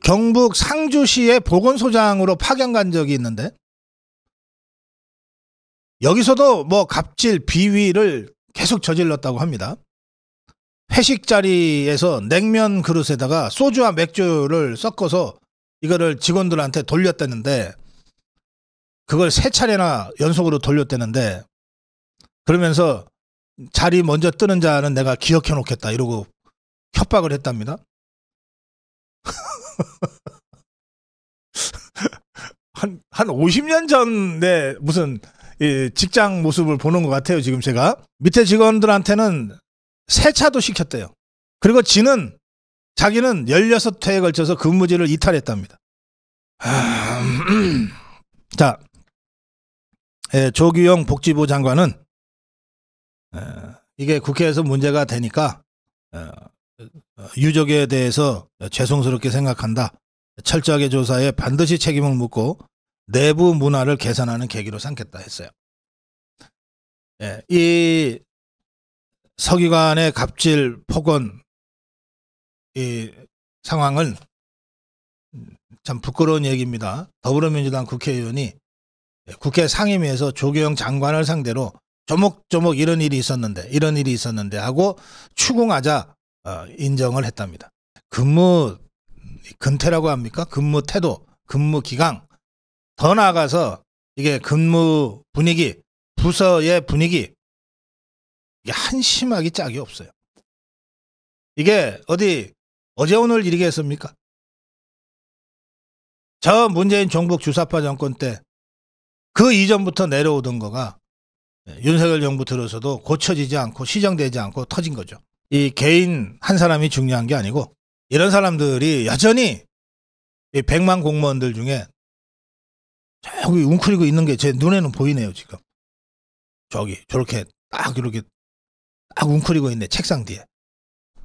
경북 상주시의 보건소장으로 파견간 적이 있는데 여기서도 뭐 갑질 비위를 계속 저질렀다고 합니다. 회식 자리에서 냉면 그릇에다가 소주와 맥주를 섞어서 이거를 직원들한테 돌렸다는데 그걸 세 차례나 연속으로 돌렸다는데 그러면서 자리 먼저 뜨는 자는 내가 기억해 놓겠다 이러고 협박을 했답니다. 한, 한 50년 전에 무슨 직장 모습을 보는 것 같아요, 지금 제가. 밑에 직원들한테는 세차도 시켰대요. 그리고 지는 자기는 16회에 걸쳐서 근무지를 이탈했답니다. 아, 음. 자, 예, 조규영 복지부 장관은 예, 이게 국회에서 문제가 되니까 어, 유족에 대해서 죄송스럽게 생각한다. 철저하게 조사해 반드시 책임을 묻고 내부 문화를 개선하는 계기로 삼겠다 했어요. 예, 이 서기관의 갑질 폭언 이 상황은 참 부끄러운 얘기입니다. 더불어민주당 국회의원이 국회 상임위에서 조계영 장관을 상대로 조목조목 이런 일이 있었는데 이런 일이 있었는데 하고 추궁하자 어, 인정을 했답니다. 근무 근태라고 합니까? 근무 태도, 근무 기강 더 나아가서 이게 근무 분위기, 부서의 분위기 이게 한심하기 짝이 없어요. 이게 어디 어제 오늘 일이겠습니까? 저 문재인 종북 주사파 정권 때 그 이전부터 내려오던 거가 예, 윤석열 정부 들어서도 고쳐지지 않고 시정되지 않고 터진 거죠. 이 개인 한 사람이 중요한 게 아니고 이런 사람들이 여전히 이백만 공무원들 중에 저기 웅크리고 있는 게 제 눈에는 보이네요, 지금. 저기 저렇게 딱 이렇게 딱 웅크리고 있네 책상 뒤에.